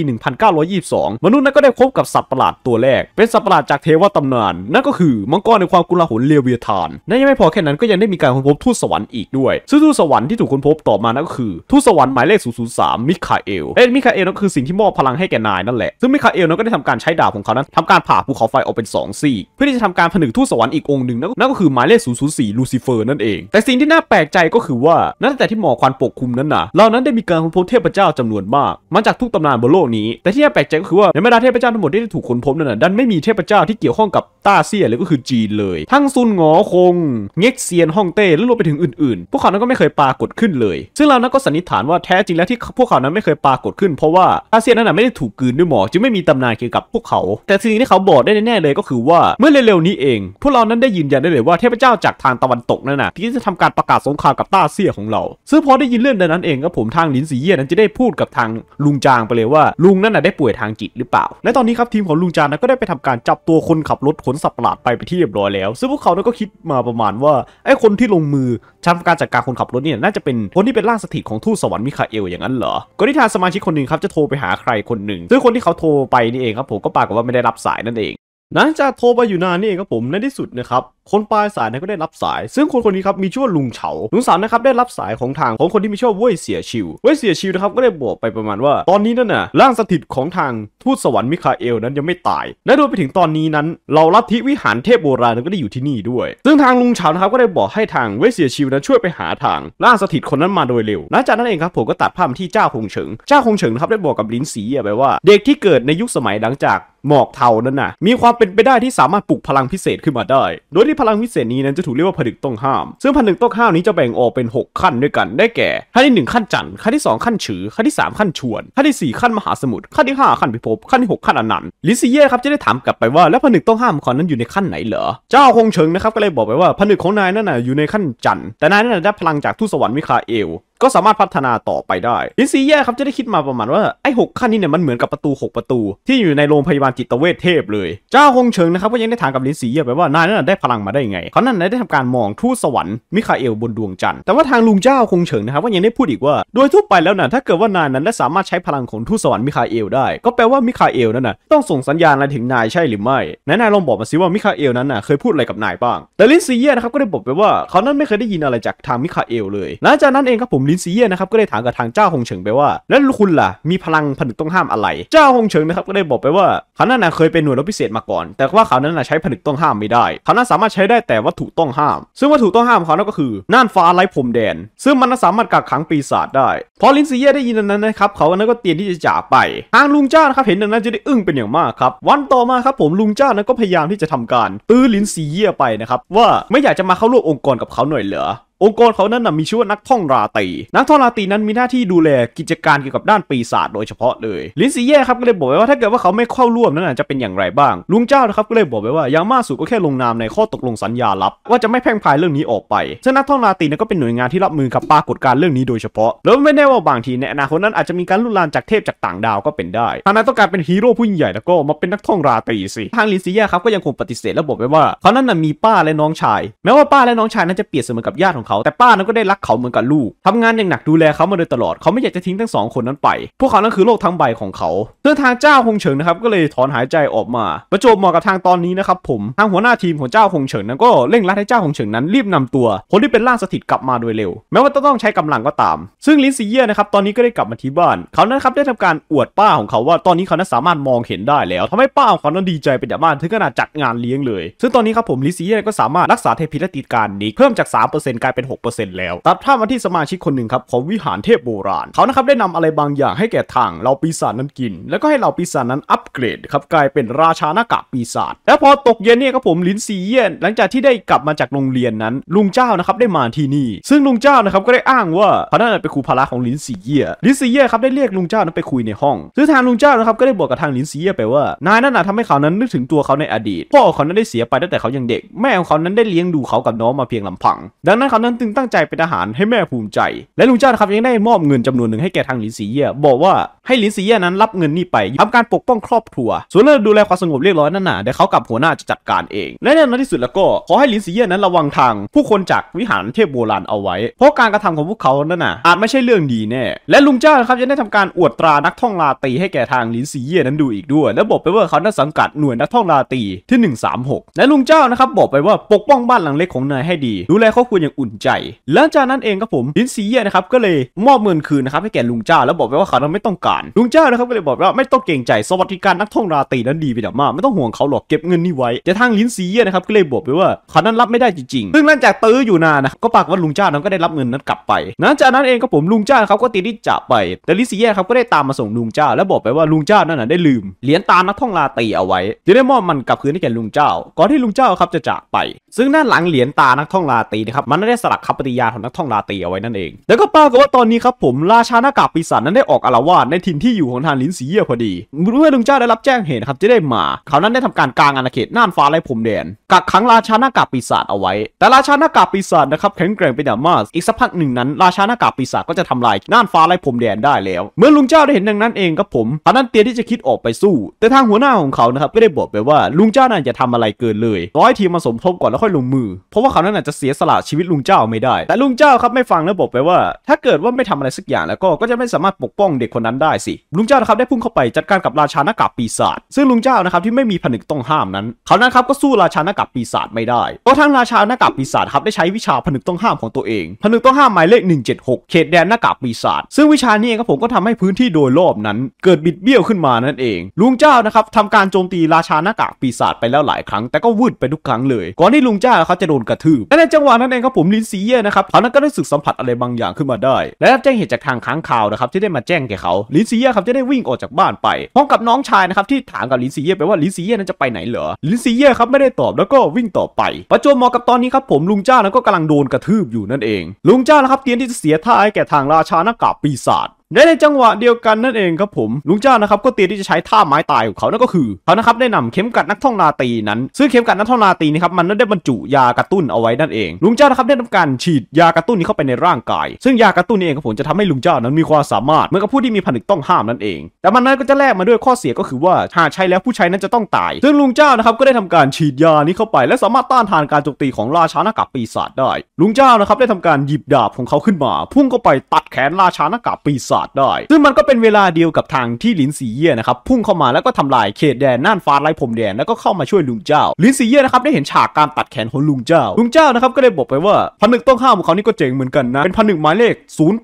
1922 มนุษย์นั้นก็ได้พบกับสัตว์ประหลาดตัวแรก เป็นสัตว์ประหลาดจากเทวตำนานนั่นก็คือมังกรในความกุลาหลเลเวียทานนั่นยังไม่พอแค่นั้นก็ยังได้มีการค้นพบทูตสวรรค์อีกด้วยซึ่งทูตสวรรค์ที่ถูกค้นพบต่อมานั่นก็คือทูตสวรรค์หมายเลข003มิคาเอลเอ็นมิคาเอลนั่นคือสิ่งที่มอบพลังให้แก่นายนั่นแหละ ซึ่งมิคาเอลนั้นก็ได้ทำการใช้ดาบของเขานั้นทำการผ่าภูเขาไฟออกเป็น2ซี่เพื่อที่จะทำการผนึกทูตสวรรค์อีกองค์หนึ่งนั่นก็คือหมายเลข004ลูซิเฟอร์นั่นเอง แต่สิ่งที่น่าแปลกใจก็คือว่า นั่นแต่ที่หมอกควันปกคลุมนั้นน่ะเรานั้นได้มีการค้นพบเทพเจ้าจำนวนมากมาจากทุกตำนานบนโลกนี้ แต่ที่น่าแปลกใจก็คือว่าในบรรดาเทพเจ้าทั้งหมดที่ถูกค้นพบนั้นดันไม่มีเทพเจ้าที่เกี่ยวข้องกับต้าเซียเลยก็คือจีนเลย ทั้งซุนหงอคง เง็กเซียนฮ่องเต้และรวมไปถึงอื่นๆ พวกเขานั้นก็ไม่เคยปรากฏขึ้นเลย ซึ่งเรานั้นก็สันนิษฐานว่าแท้จริงแล้วที่พวกเขานั้นไม่เคยปรากฏขึ้นเพราะว่าต้าเซียนนั้นไม่ได้ถูกกืนด้วยหมอกจึงไม่มีตำนานเกี่ยวกับพวกเขา แต่สิ่งที่เขาบอกได้แน่เลยก็คือว่าเมื่อเร็วๆนี้เอง พวกเรานั้นได้ยืนยันได้เลยว่าเทพเจ้าจากทางตะวันตกนั่นน่ะที่จะทำการประกาศสงครามกับต้าเซียของเราซึ่งพอได้ยินเรื่องดังนั้นเองก็ผมทางลินซีเย่นั้นจะได้พูดกับทางลุงจางไปเลยว่าลุงนั่นน่ะได้ป่วยทางจิตหรือเปล่าและตอนนี้ครับทีมของลุงจางนั้นก็ได้ไปทำการจับตัวคนขับรถขนสับปหลาดไปไปที่เรียบร้อยแล้วซึ่งพวกเขานี่ยก็คิดมาประมาณว่าไอ้คนที่ลงมือทำการจัดการคนขับรถเนี่ยน่าจะเป็น คนที่เป็นร่างสถิตของทูตสวรรค์มิคาเอลอย่างนั้นเหรอก็นที่ทางสมาชิกคนหนึ่งครับจะโทรไปหาใครคนหนึ่งซึ่งคนที่เขาโทรไปนี่เองครับผมก็ปรากฏว่าไม่ได้รับสายนั่นเองหลังจากโทรไปอยู่นานนี่เองครับผมในที่สุดนะครับคนปลายสายนั้นก็ได้รับสาย ซึ่งคนคนนี้ครับมีชื่อว่าลุงเฉาลุงสาวนะครับได้รับสายของทางของคนที่มีชื่อว่าเว่ยเสียชิว เว่ยเสียชิวนะครับก็ได้บอกไปประมาณว่า ตอนนี้นั่นน่ะร่างสถิตของทางทูตสวรรค์มิคาเอล นั้นยังไม่ตายและโดยไปถึงตอนนี้นั้น เราลัทธิวิหารเทพโบราณนั้นก็ได้อยู่ที่นี่ด้วย ซึ่งทางลุงเฉานะครับก็ได้บอกให้ทางเว่ยเสียชิวนั้นช่วยไปหาทางร่างสถิตคนนั้นมาโดยเร็วหลังจากนั้นเองครับผมก็ตัดภาพที่เจ้าคงเฉิงเจ้าคงเฉิงนะครับได้บอกกับลินสีไปว่า เด็กที่เกิดในยุคสมัยหลังจากหมอกเทานั้นน่ะ มีความเป็นไปได้ที่สามารถปลุกพลังพิเศษขึ้นมาได้ โดยที่พลังพิเศษนี้ นั้นจะถูกเรียกว่าผดึกต้องห้ามซึ่งผดึกต้องห้ามนี้จะแบ่งออกเป็น 6 ขั้นด้วยกัน ได้แก่ขั้นที่ 1 ขั้นจันทร์ขั้นที่ 2ขั้นฉือขั้นที่ 3 ขั้นชวนขั้นที่ 4 ขั้นมหาสมุทรขั้นที่ 5 ขั้นพิภพขั้นที่6ขั้นอนันต์ ลิซิเย่ครับจะได้ถามกลับไปว่าแล้วผดึกต้องห้ามของนั้นอยู่ในขั้นไหนเหรอ เจ้าคงเฉิงนะครับก็เลยบอกไปว่าผนึกของนายนั่นน่ะอยู่ในขั้นจันทร์แต่นายนั่นได้พลังจากทูตสวรรค์มิคาเอลก็สามารถพัฒนาต่อไปได้ลินซีแย่ครับจะได้คิดมาประมาณว่า ไอ้หกขั้นนี้เนี่ยมันเหมือนกับประตู 6 ประตู ที่อยู่ในโรงพยาบาลจิตเวชเทพเลย เจ้าคงเฉิงนะครับก็ยังได้ถามกับลินซีแย่ไปว่านายนั่นได้พลังมาได้ยังไง เขานั้นได้ทำการมองทูตสวรรค์มิคาเอลบนดวงจันทร์แต่ว่าทางลุงเจ้าคงเฉิงนะครับก็ยังได้พูดอีกว่า โดยทั่วไปแล้วนะถ้าเกิดว่านายนั้นได้สามารถใช้พลังของทูตสวรรค์มิคาเอลได้ ก็แปลว่ามิคาเอลนั่นนะต้องส่งสัญญาณอะไรถึงนายใช่หรือไม่นายลองบอกมาสิว่ามิคาเอลนั้นนะเคยพูดอะไรกับนายบ้าง แต่ลินซีแย่นะครับก็ได้บอกไปว่า เขานั้นไม่เคยได้ยินอะไรจากทางมิคาเอลเลยหลังจากนั้นเองครับผมลินซีเย่ นะครับ ก็ได้ถามกับทางเจ้าฮงเฉิงไปว่า แล้วคุณล่ะ มีพลังผนึกต้องห้ามอะไร เจ้าฮงเฉิง นะครับ ก็ได้บอกไปว่าเขานั้นเคยเป็นหน่วยรบพิเศษมาก่อน แต่ว่าเขานั้นใช้ผนึกต้องห้ามไม่ได้ เขานั้นสามารถใช้ได้แต่วัตถุต้องห้าม ซึ่งวัตถุต้องห้ามเขานั่นก็คือน่านฟ้าไร้พรมแดน ซึ่งมันสามารถกักขังปีศาจได้ พอลินซีเย่ได้ยินนั้นนะครับ เขานั้นก็เตรียมที่จะจากไป ทางลุงเจ้า นะครับ เห็นดังนั้นจะได้อึ้งเป็นอย่างมากครับ วันต่อมาครับผมลุงเจ้านั้นก็พยายามที่จะทำการ ตื้อลินซีเย่ไปนะครับว่าไม่อยากจะมาเข้าร่วมองค์กรกับเขาหน่อยเหรอองค์กรเขานั้นนะมีชื่อว่า นักท่องราตี นักท่องราตีนั้นมีหน้าที่ดูแลกิจการเกี่ยวกับด้านปีศาจโดยเฉพาะเลย ลินซีเย่ครับก็เลยบอกไว้ว่าถ้าเกิดว่าเขาไม่เข้าร่วมนั้นจะเป็นอย่างไรบ้าง ลุงเจ้านะครับก็เลยบอกไว้ว่ายางมาสุดก็แค่ลงนามในข้อตกลงสัญญาลับว่าจะไม่แพ่งพายเรื่องนี้ออกไปซึ่งนักท่องราตีนั้นก็เป็นหน่วยงานที่รับมือกับปรากฏการณ์เรื่องนี้โดยเฉพาะ แล้วไม่แน่ว่าบางทีในอนาคตนั้นอาจจะมีการลุกลานจากเทพจากต่างดาวก็เป็นได้ ถ้ากนายต้องการเป็นฮีโร่ผู้ใหญ่แล้วก็มาเป็นนักท่องราตีสิทางลินซีเย่ครับก็ยังคงปฏิเสธและบอกไว้ว่าเขานั้นมีป้าและน้องชายแม้ว่าป้าและน้องชายนั้นจะเปรียบเสมือนกับญาติของเขาแต่ป้านั้นก็ได้รักเขาเหมือนกับลูก ทำงานอย่างหนักดูแลเขามาโดยตลอด เขาไม่อยากจะทิ้งทั้งสองคนนั้นไป พวกเขานั้นคือโลกทั้งใบของเขาเส้่งทางเจ้าคงเฉิงนะครับก็เลยถอนหายใจออกมา ประจบเหมาะกับทางตอนนี้นะครับผม ทางหัวหน้าทีมของเจ้าคงเฉิงนั้นก็เร่งรัดให้เจ้าคงเฉิงนั้น รีบนำตัว คนที่เป็นล่างสถิตกลับมาโดยเร็ว แม้ว่าจะต้องใช้กำลังก็ตาม ซึ่งลินซีเย่นะครับตอนนี้ก็ได้กลับมาที่บ้าน เขานั้นครับได้ทำการอวดป้าของเขาว่าตอนนี้เขานั้นสามารถมองเห็นได้แล้ว ทำให้ป้าของเขานั้นดีใจเป็นอย่างมากถึงขนาดจัดงานเลี้ยงเลย ซึ่งตอนนี้ครับผมลินซีเย่ก็สามารถรักษาเทพิรติการนี้เพิ่มจาก3%กลายายเป็น 6%แล้ว ตัดภาพมาที่สมาชิกคนหนึ่งครับ ของวิหารเทพโบราณ เขานะครับได้นำอะไรบางอย่างให้แก่ทางเราปีศาจนั้นกิน แล้วก็ให้เราปีศาจนั้นอัปเกรดครับกลายเป็นราชาหน้ากากปีศาจ แล้วพอตกเย็นเนี่ยครับผมลินซีเย่นหลังจากที่ได้กลับมาจากโรงเรียนนั้น ลุงเจ้านะครับได้มาที่นี่ ซึ่งลุงเจ้านะครับก็ได้อ้างว่าเขาน่าจะเป็นครูพละของลินซีเย่ลินซีเย่ครับได้เรียกลุงเจ้านั้นไปคุยในห้องซึ่งทางลุงเจ้านะครับก็ได้บอกกับทางลินซีเย่ไปว่า นายนั่นนะทำให้เขานั้นนึกถึงตัวเขาในอดีตพ่อของเขานั้นได้เสียไปตั้งแต่เขายังเด็ก แม่ของเขานั้นได้เลี้ยงดูเขากับน้องมาเพียงลำพังดังนั้นเขานั้นจึงตั้งใจเป็นทหารให้แม่ภูมิใจ และลุงจ้าครับยังได้มอบเงินจำนวนหนึ่งให้แก่ทางลินซีเย่บอกว่าให้ลินซีเย่นั้นรับเงินนี้ไป ทำการปกป้องครอบครัวส่วนเรื่องดูแลความสงบเรียบร้อยนั่นน่ะเดี๋ยวเขากับหัวหน้าจะจัดการเองและในที่สุดแล้วก็ ขอให้ลินซีเย่นั้นระวังทาง ผู้คนจากวิหารเทพโบราณเอาไว้เพราะการกระทำของพวกเขานั่นน่ะอาจไม่ใช่เรื่องดีแน่และลุงจ้าครับยังได้ทำการอวดตรานักท่องลาตีให้แก่ทางลินซีเย่นั้นดูอีกด้วยและบอกไปว่าเขานั้นสังกัดหน่วยนักท่องลาตีที่ 136และลุงเจ้านะครับบอกไปว่าปกป้องบ้านหลังเล็กของนายให้ดีดูแลครอบครัวอย่างอุ่นงใจหลังจากนั้นเองครับผมลินซีเย่นะครับ ก็เลยมอบเงินคืนนะครับให้แก่ลุงจ้าแล้วบอกไปว่าเขาไม่ต้องการ ลุงจ้านะครับก็เลยบอกว่าไม่ต้องเกรงใจ สวัสดิการนักท่องราตรีนั้นดีไปแบบมากไม่ต้องห่วงเขาหรอกเก็บเงินนี่ไว้ แต่ทางลินซีเย่นะครับก็เลยบอกไปว่าเขานั้นรับไม่ได้จริงๆซึ่งหลังจากตื้ออยู่นานนะก็ปากว่าลุงจ้านั้นก็ได้รับเงินนั้นกลับไป หลังจากนั้นเองครับผมลุงจ้าเขาก็ติดจ่จะไปแต่ลินซีเย่ครับก็ได้ตามมาส่งลุงจ้าแล้วบอกไปว่าลุงจ้านั้นน่ะได้ลืมเหรียญตานักท่องราตรีเอาไว้จะได้มอบมันกลับคืนให้แก่ลุงเจ้า ก่อนที่ลุงเจ้าครับจะจากไป ซึ่งน้าหลังเหรียญตานักท่องราตรีนะครับมันได้สลักคำปฏิญาณของนักท่องลาตีเอาไว้นั่นเอง แล้วก็ปรากฏว่าตอนนี้ครับผมราชาหน้ากากปีศาจนั้นได้ออกอารวาสในถิ่นที่อยู่ของทานลินสีเย่พอดีเมื่อลุงเจ้าได้รับแจ้งเหตุครับจะได้มา เขานั้นได้ทำการกลางอาณาเขตน่านฟ้าไร้พรมแดนกักขังราชาหน้ากากปีศาจเอาไว้ แต่ราชาหน้ากากปีศาจนะครับแข็งแกร่งเป็นอย่างมาก อีกสักพักหนึ่งนั้น ราชาหน้ากากปีศาจก็จะทำลายน่านฟ้าไร้พรมแดนได้แล้ว เมื่อลุงเจ้าได้เห็นดังนั้นเองครับผมเขานั้นเตรียมที่จะคิดออกไปสู้ แต่ทางหัวหน้าของเขานะครับก็ได้บอกไปว่า ลุงเจ้าน่าจะทำอะไรเกินเลยร้อยทีมมาสมทบก่อนแล้วค่อยลงมือ เพราะว่าเขานั้นอาจจะเสียสละชีวิตลุงเจ้า้าไม่ได้ แต่ลุงเจ้าครับไม่ฟังแล้วบอกไปว่า ถ้าเกิดว่าไม่ทำอะไรสักอย่างแล้วก็ก็จะไม่สามารถปกป้องเด็กคนนั้นได้สิ ลุงเจ้านะครับได้พุ่งเข้าไปจัดการกับราชาหน้ากากปีศาจซึ่งลุงเจ้านะครับที่ไม่มีผนึกต้องห้ามนั้นเขานั้นครับก็สู้ราชาหน้ากากปีศาจไม่ได้เพราะทางราชาหน้ากากปีศาจครับได้ใช้วิชาผนึกต้องห้ามของตัวเอง ผนึกต้องห้ามหมายเลข 176เขตแดนหน้ากากปีศาจซึ่งวิชานี้ครับผมก็ทำให้พื้นที่โดยรอบนั้น เกิดบิดเบี้ยวขึ้นมานั่นเอง ลุงเจ้านะครับทำการโจมตีราชานากับปีศาจไปแล้วหลายครั้งแต่ก็วืดไปทุกครั้งเลยก่อนที่ลุงเจ้าเขาจะโดนกระทืบและในจังหวะนั้นเองครับผมลิินซีเย่ นะครับ เขานั้นก็ได้สึกสัมผัสอะไรบางอย่างขึ้นมาได้ และรับแจ้งเหตุจากทางค้างคาวนะครับที่ได้มาแจ้งแก่เขาลินซีเย่ครับจะได้วิ่งออกจากบ้านไป พร้อมกับน้องชายนะครับที่ถามกับลินซีเย่ไปว่าลินซีเย่นั้นจะไปไหนเหรอลินซีเย่ครับไม่ได้ตอบแล้วก็วิ่งต่อไป ประจวบเหมาะกับตอนนี้ครับผมลุงจ้าแล้วก็กำลังโดนกระทืบอยู่นั่นเอง ลุงจ้านะครับเตรียมที่จะเสียท่าให้แก่ทางราชาหน้ากากปีศาจในในจังหวะเดียวกันนั่นเองครับผม ลุงเจ้านะครับก็เตรียมที่จะใช้ท่าไม้ตายของเขา นั่นก็คือเขานะครับได้นำเข็มกัดนักท่องนาตีนั้นซึ่งเข็มกัดนักท่องนาตีนี่ครับมันได้บรรจุยากระตุ้นเอาไว้นั่นเอง ลุงเจ้านะครับได้ทำการฉีดยากระตุ้นนี้เข้าไปในร่างกาย ซึ่งยากระตุ้นนี้เองครับผมจะทำให้ลุงเจ้านั้นมีความสามารถเหมือนกับผู้ที่มีผนึกต้องห้ามนั่นเอง แต่มันนั้นก็จะแลกมาด้วยข้อเสียก็คือว่าหากใช้แล้วผู้ใช้นั้นจะต้องตาย ซึ่งลุงเจ้านะครับก็ได้ทำการฉีดยานี้เข้าไป และสามารถต้านทานการโจมตีของราชานากาปีศาจได้ลุงเจ้านะครับได้ทำการหยิบดาบของเขาขึ้นมา พุ่งเข้าไปตัดแขนราชานากาปีศาจาทได้ซึ่งมันก็เป็นเวลาเดียวกับทางที่หลินสีเย่นะครับ พุ่งเข้ามาแล้วก็ทำลายเขตแดนน่านฟ้าไร้พรมแดนแล้วก็เข้ามาช่วยลุงเจ้าลินสีเย่นะครับได้เห็นฉากการตัดแขนของลุงเจ้า ลุงเจ้านะครับก็ได้บอกไปว่าพันหนึ่งต้องห้ามของเขานี่ก็เจ๋งเหมือนกันนะ เป็นพันหนึ่งหมายเลข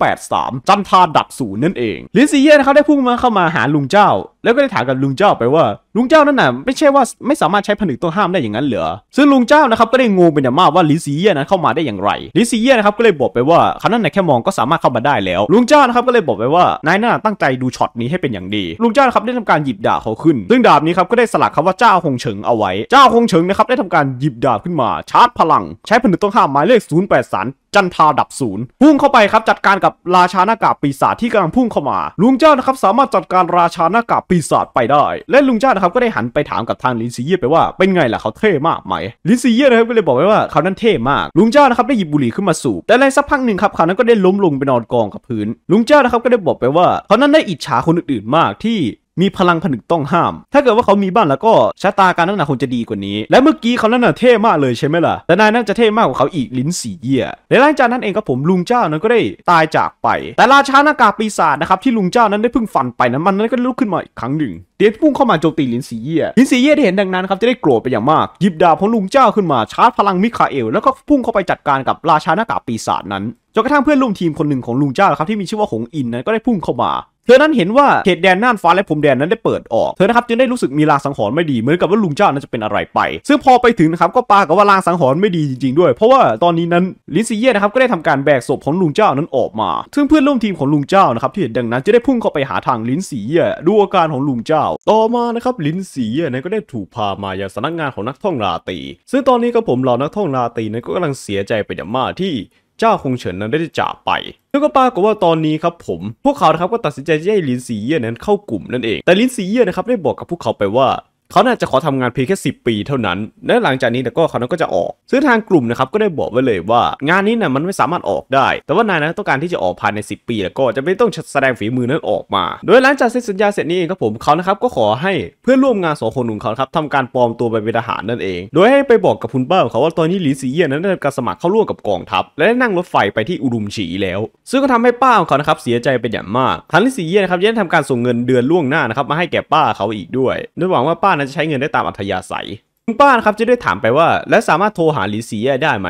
083 จันทาดับศูนย์นั่นเองลินสีเย่นะครับได้พุ่งมาเข้ามาหาลุงเจ้าแล้วก็ได้ถามกับลุงเจ้าไปว่า ลุงเจ้านั่นน่ะไม่ใช่ว่าไม่สามารถใช้ผนึกตัวห้ามได้อย่างนั้นเหรอซึ่งลุงเจ้านะครับก็ได้งงเป็นอย่างมากว่าลิซีเย่นั้นเข้ามาได้อย่างไรลิซีเย่นะครับก็เลยบอกไปว่าเขานั่นแค่มองก็สามารถเข้ามาได้แล้ว ลุงเจ้านะครับก็เลยบอกไปว่านายน่าตั้งใจดูช็อตนี้ให้เป็นอย่างดี ลุงเจ้านะครับได้ทำการหยิบดาบเขาขึ้นซึ่งดาบนี้ครับก็ได้สลักคำว่าเจ้าคงเฉิงเอาไว้เจ้าคงเฉิงนะครับได้ทำการหยิบดาบขึ้นมา ชาร์จพลัง ใช้ผนึกตัวห้ามหมายเลข0 8 3จันทาดับศูนย์พุ่งเข้าไปครับจัดการกับราชาหน้ากากปีศาจที่กำลังพุ่งเข้ามา ลุงเจ้านะครับสามารถจัดการราชาหน้ากากปีศาจไปได้ และลุงเจ้านะครับก็ได้หันไปถามกับทางลินซีเย่ไปว่าเป็นไงล่ะเขาเท่มากไหมลินซีเย่นะครับก็เลยบอกไว้ว่าเขานั้นเท่มาก ลุงเจ้านะครับได้หยิบบุหรี่ขึ้นมาสูบแต่ในสักพักหนึ่งครับเขานั้นก็ได้ล้มลงไปนอนกองกับพื้น ลุงเจ้านะครับก็ได้บอกไปว่าเขานั้นได้อิจฉาคนอื่นๆมากที่มีพลังผนึกต้องห้าม ถ้าเกิดว่าเขามีบ้านแล้วก็ชะตาการนั้นน่ะคงจะดีกว่านี้ และเมื่อกี้เขานั้นน่ะเท่มากเลยใช่ไหมล่ะ แต่นายนั่นจะเท่มากกว่าเขาอีกลิ้นสีเยี่ยและหลังจากนั้นเองครับผมลุงเจ้านั้นก็ได้ตายจากไป แต่ราชาหน้ากาปีศาจนะครับที่ลุงเจ้านั้นได้พึ่งฝันไปนั้นมันนั้นก็ลุกขึ้นมาอีกครั้งหนึ่ง เดชพุ่งเข้ามาโจมตีลินสีเย่ลินสีเย่ที่เห็นดังนั้นครับ จะได้โกรธไปอย่างมาก หยิบดาบของลุงเจ้าขึ้นมาชาร์จพลังมิคาเอลแล้วก็พุ่งเข้าไปจัดการกับราชาหน้ากากปีศาจนั้นจนกระทั่งเพื่อนร่วมทีมคนหนึ่งของลุงเจ้าครับที่มีชื่อว่าหงอินนั้นก็ได้พุ่งเข้ามาเธอนั้นเห็นว่าเขตแดนน่านฟ้าและผรมแดนนั้นได้เปิดออก เธอนะครับจึงได้รู้สึกมีลางสังหรณ์ไม่ดีเหมือนกับว่าลุงเจ้านั้นจะเป็นอะไรไป ซึ่งพอไปถึงนะครับก็ปากับว่าลางสังหรณ์ไม่ดีจริงๆด้วย เพราะว่าตอนนี้นั้นลินซีเย่นะครับก็ได้ทำการแบกศพของลุงเจ้านั้นออกมา ซึ่งเพื่อนร่วมทีมของลุงเจ้านะครับที่เห็นดังนั้นจะได้พุ่งเข้าไปหาทางลินซีเย่ดูอาการของลุงเจ้า ต่อมานะครับลินซีเย่นั้นก็ได้ถูกพามายังสำนักงานของนักท่องราตี ซึ่งตอนนี้ก็ผมเหล่านักท่องราตีนั้นก็กำลังเสียใจไปอย่างมากที่เจ้าคงเฉินนั้นได้จากไป แล้วก็ปรากฏว่าตอนนี้ครับผม พวกเขาครับก็ตัดสินใจที่จะให้ลินซีเย่นั้นเข้ากลุ่มนั่นเอง แต่ลินซีเย่นะครับได้บอกกับพวกเขาไปว่าเขาน่าจะขอทำงานเพียงแค่10 ปีเท่านั้น และหลังจากนี้แต่ก็เขานั้นก็จะออกซึ่งทางกลุ่มนะครับก็ได้บอกไว้เลยว่า งานนี้นะ่ะมันไม่สามารถออกได้ แต่ว่านายนะต้องการที่จะออกภายใน 10 ปีแล้วก็จะไม่ต้องแสดงฝีมือนั้นออกมา โดยหลังจากเซ็นสัญญาเสร็จนี้เองครับผมเขานะครับก็ขอให้เพื่อนร่วมงานสองคนของเขาครับทำการปลอมตัวไปเป็นทหารนั่นเอง โดยให้ไปบอกกับคุณเป้าเขาว่าตอนนี้หลนซีเยียนนั้นได้การสมัครเข้าร่วมกับกองทัพและได้นั่งรถไฟไปที่อุดุมฉีแล้ว ซึ่งก็ทำให้ป้าของเขานะครับเสียใจเป็นอย่างมากทันลิซีเย่นะครับยังทำการส่งเงินเดือนล่วงหน้านะครับมาให้แก่ป้าเขาอีกด้วยโดยหวังว่าป้านั้นจะใช้เงินได้ตามอัธยาศัย คุณป้านะครับจะได้ถามไปว่า และสามารถโทรหาลินสีเย่ได้ไหม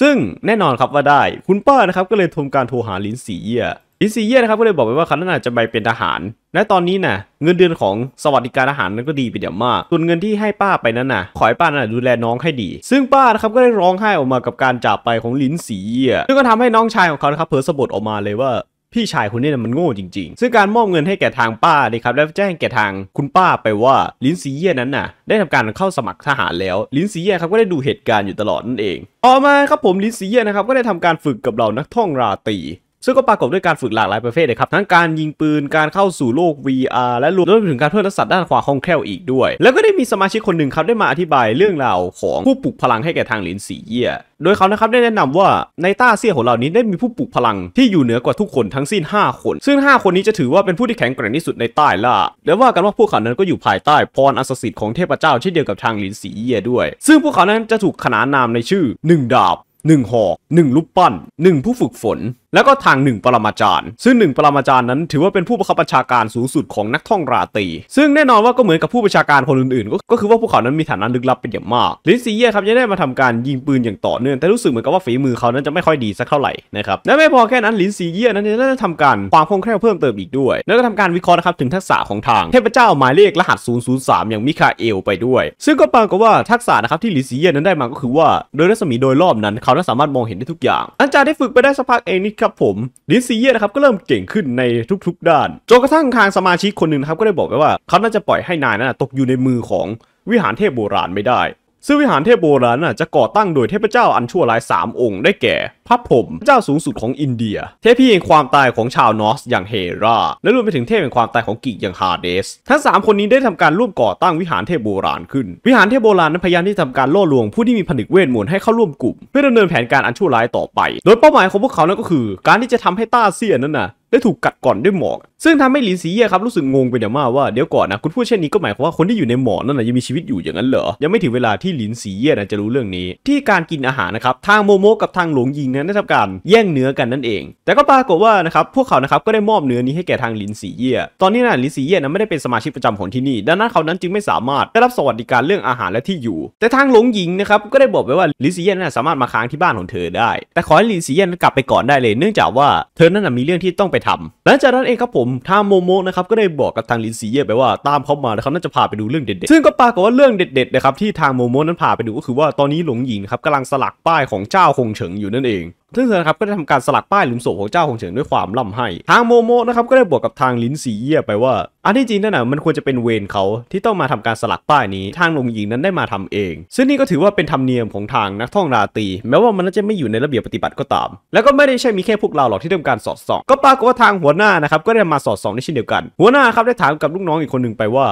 ซึ่งแน่นอนครับว่าได้ คุณป้านะครับก็เลยทำการโทรหาลินสีเย่ลินสีเย่นะครับก็เลยบอกไปว่าเขาน่าจะไปเป็นทหาร และตอนนี้นะ่ะ เงินเดือนของสวัสดิการทหารนั้นก็ดีไปเดี๋ยวมาก ส่วนเงินที่ให้ป้าไปนั้นนะ่ะขอให้ป้าน่ะดูแลน้องให้ดี ซึ่งป้านะครับก็ได้ร้องไห้ออกมากับการจากไปของลินสีเย่ ซึ่งก็ทำให้น้องชายของเขาครับเผลอสะบัดออกมาเลยว่าพี่ชายคนนี้มันโง่จริงๆ ซึ่งการมอบเงินให้แก่ทางป้านะครับและแจ้งแก่ทางคุณป้าไปว่าลินซีเย่นั้นน่ะ ได้ทำการเข้าสมัครทหารแล้วลินซีเย่ครับก็ได้ดูเหตุการณ์อยู่ตลอดนั่นเอง ต่อมาครับผมลินซีเย่นะครับก็ได้ทำการฝึกกับเหล่านักท่องราตรีซึ่งก็ปรากฏด้วยการฝึกหลากหลายประเภทเลยครับทั้งการยิงปืน การเข้าสู่โลก VR และรวมถึงการเพิ่มทักษะด้านขวาคล่องแคล่วอีกด้วย แล้วก็ได้มีสมาชิกคนหนึ่งครับได้มาอธิบายเรื่องราวของผู้ปลุกพลังให้แก่ทางหลินสีเยี่ยโดยเขานะครับได้แนะนำว่าในต้าเซี่ยของเรานี้ได้มีผู้ปลุกพลังที่อยู่เหนือกว่าทุกคนทั้งสิ้น 5 คน ซึ่ง 5 คนนี้จะถือว่าเป็นผู้ที่แข็งแกร่งที่สุดในใต้ล่า และว่ากันว่าพวกเขานั้นก็อยู่ภายใต้พรอัศิสิทธิ์ของเทพเจ้าเช่นเดียวกับทางหลินสีเยี่ยด้วย ซึ่งพวกเขานั้นจะถูกขนานนามในชื่อ1ดาบ1หอ1ลูกปั้น 1 ผู้ฝึกฝนแล้วก็ทางหนึ่งปรมาจารย์ ซึ่งหนึ่งปรมาจารย์นั้นถือว่าเป็นผู้บังคับบัญชาการสูงสุดของนักท่องราตรีซึ่งแน่นอนว่าก็เหมือนกับผู้บัญชาการคนอื่นๆ ก็คือว่าพวกเขานั้นมีฐานะลึกลับเป็นอย่างมาก ลินซีเย่ครับยังได้มาทำการยิงปืนอย่างต่อเนื่อง แต่รู้สึกเหมือนกับว่าฝีมือเขานั้นจะไม่ค่อยดีสักเท่าไหร่นะครับ และไม่พอแค่นั้นลินซีเย่นั้นยังได้ทำการความคล่องแคล่วเพิ่มเติมอีกด้วย แล้วก็ทำการวิเคราะห์นะครับถึงทักษะของทางเทพเจ้าหมายเลขรหัส003 อย่างมิคาเอลไปด้วย ซึ่งก็ปรากฏว่าทักษะนะครับที่ลินซีเย่นั้นได้มาก็คือว่า โดยรัศมีโดยรอบนั้นเขานั้นสามารถมองเห็นได้ทุกอย่าง อาจารย์ได้ฝึกไปได้สักพักเองนี่ครับผมลิซีเย่นะครับก็เริ่มเก่งขึ้นในทุกๆด้านจนกระทั่งทางสมาชิกคนหนึ่งครับก็ได้บอกไปว่า เขาน่าจะปล่อยให้นายนั้นตกอยู่ในมือของวิหารเทพโบราณไม่ได้ซึ่งวิหารเทพโบราณจะก่อตั้งโดยเทพเจ้าอันชั่วร้าย 3 องค์ ได้แก่ พระพรหมเจ้าสูงสุดของอินเดีย เทพพี่แห่งความตายของชาวนอสอย่างเฮราและรวมไปถึงเทพแห่งความตายของกิกอย่างฮาเดส ทั้ง 3 คนนี้ได้ทำการร่วมก่อตั้งวิหารเทพโบราณขึ้นวิหารเทพโบราณนั้นพยายามที่ทำการล่อลวงผู้ที่มีผนึกเวทมนต์ให้เข้าร่วมกลุ่มเพื่อดำเนินแผนการอันชั่วร้ายต่อไป โดยเป้าหมายของพวกเขานั้นก็คือ การที่จะทำให้ต้าเซียนนั้นน่ะและถูกกัดก่อนด้วยหมอกซึ่งทำให้หลินซีเย่ครับรู้สึกงงไปเดี๋ยวมาว่า เดี๋ยวก่อนนะคุณพูดเช่นนี้ก็หมายความว่าคนที่อยู่ในหมอกนั่นนะยังมีชีวิตอยู่อย่างนั้นเหรอ ยังไม่ถึงเวลาที่หลินซีเย่นะจะรู้เรื่องนี้ ที่การกินอาหารนะครับทางโมโมกับทางหลงยิงนั้นได้ทำการ แย่งเนื้อกันนั่นเอง แต่ก็ปรากฏว่านะครับพวกเขานะครับก็ได้มอบเนื้อนี้ให้แก่ทางหลินซีเย่ตอนนี้นะหลินซีเย่นะไม่ได้เป็นสมาชิกประจำของที่นี่ดังนั้นเขานั้นจึงไม่สามารถได้รับสวัสดิการเรื่องอาหารและที่อยู่ แต่ทางหลงยิงนะครับก็ได้บอกไ้ว่าหลินซีเย่นะสามารถมาค้างที่บ้านของเธอได้แต่ขอให้หลินซีเย่นกลับไปก่อนได้เลยเนื่องจากว่าเธอนั้นมีเรื่องที่ต้องไปทาหลังจากนั้นเองครับผมทางโมโมะนะครับก็ได้บอกกับทางลินซีเย่ไปว่าตามเขามานะครับน่าจะพาไปดูเรื่องเด็ดๆซึ่งก็ปรากฏว่าเรื่องเด็ดๆนะครับที่ทางโมโมะนั้นพาไปดูก็คือว่าตอนนี้หลงหญิงครับกำลังสลักป้ายของเจ้าคงเฉิงอยู่นั่นเองซึ่งเธอครับก็ได้ทำการสลักป้ายหลุมศพของเจ้าของเฉิง ด้วยความล่ำให้ ทางโมโมนะครับก็ได้บอกกับทางลินซีเย่ไปว่า อันที่จริงนั่นน่ะมันควรจะเป็นเวรเขา ที่ต้องมาทำการสลักป้ายนี้ ทางลงหญิงนั้นได้มาทำเอง ซึ่งนี่ก็ถือว่าเป็นธรรมเนียมของทางนักท่องราตรีแม้ว่ามันจะไม่อยู่ในระเบียบปฏิบัติก็ตาม แล้วก็ไม่ได้ใช่มีแค่พวกเราหรอกที่ทำการสอดส่องก็ปรากฏว่าทางหัวหน้านะครับก็ได้มาสอดส่อง ในเช่นเดียวกัน หัวหน้าครับได้ถามกับลูกน้องอีกคนหนึ่งไปว่า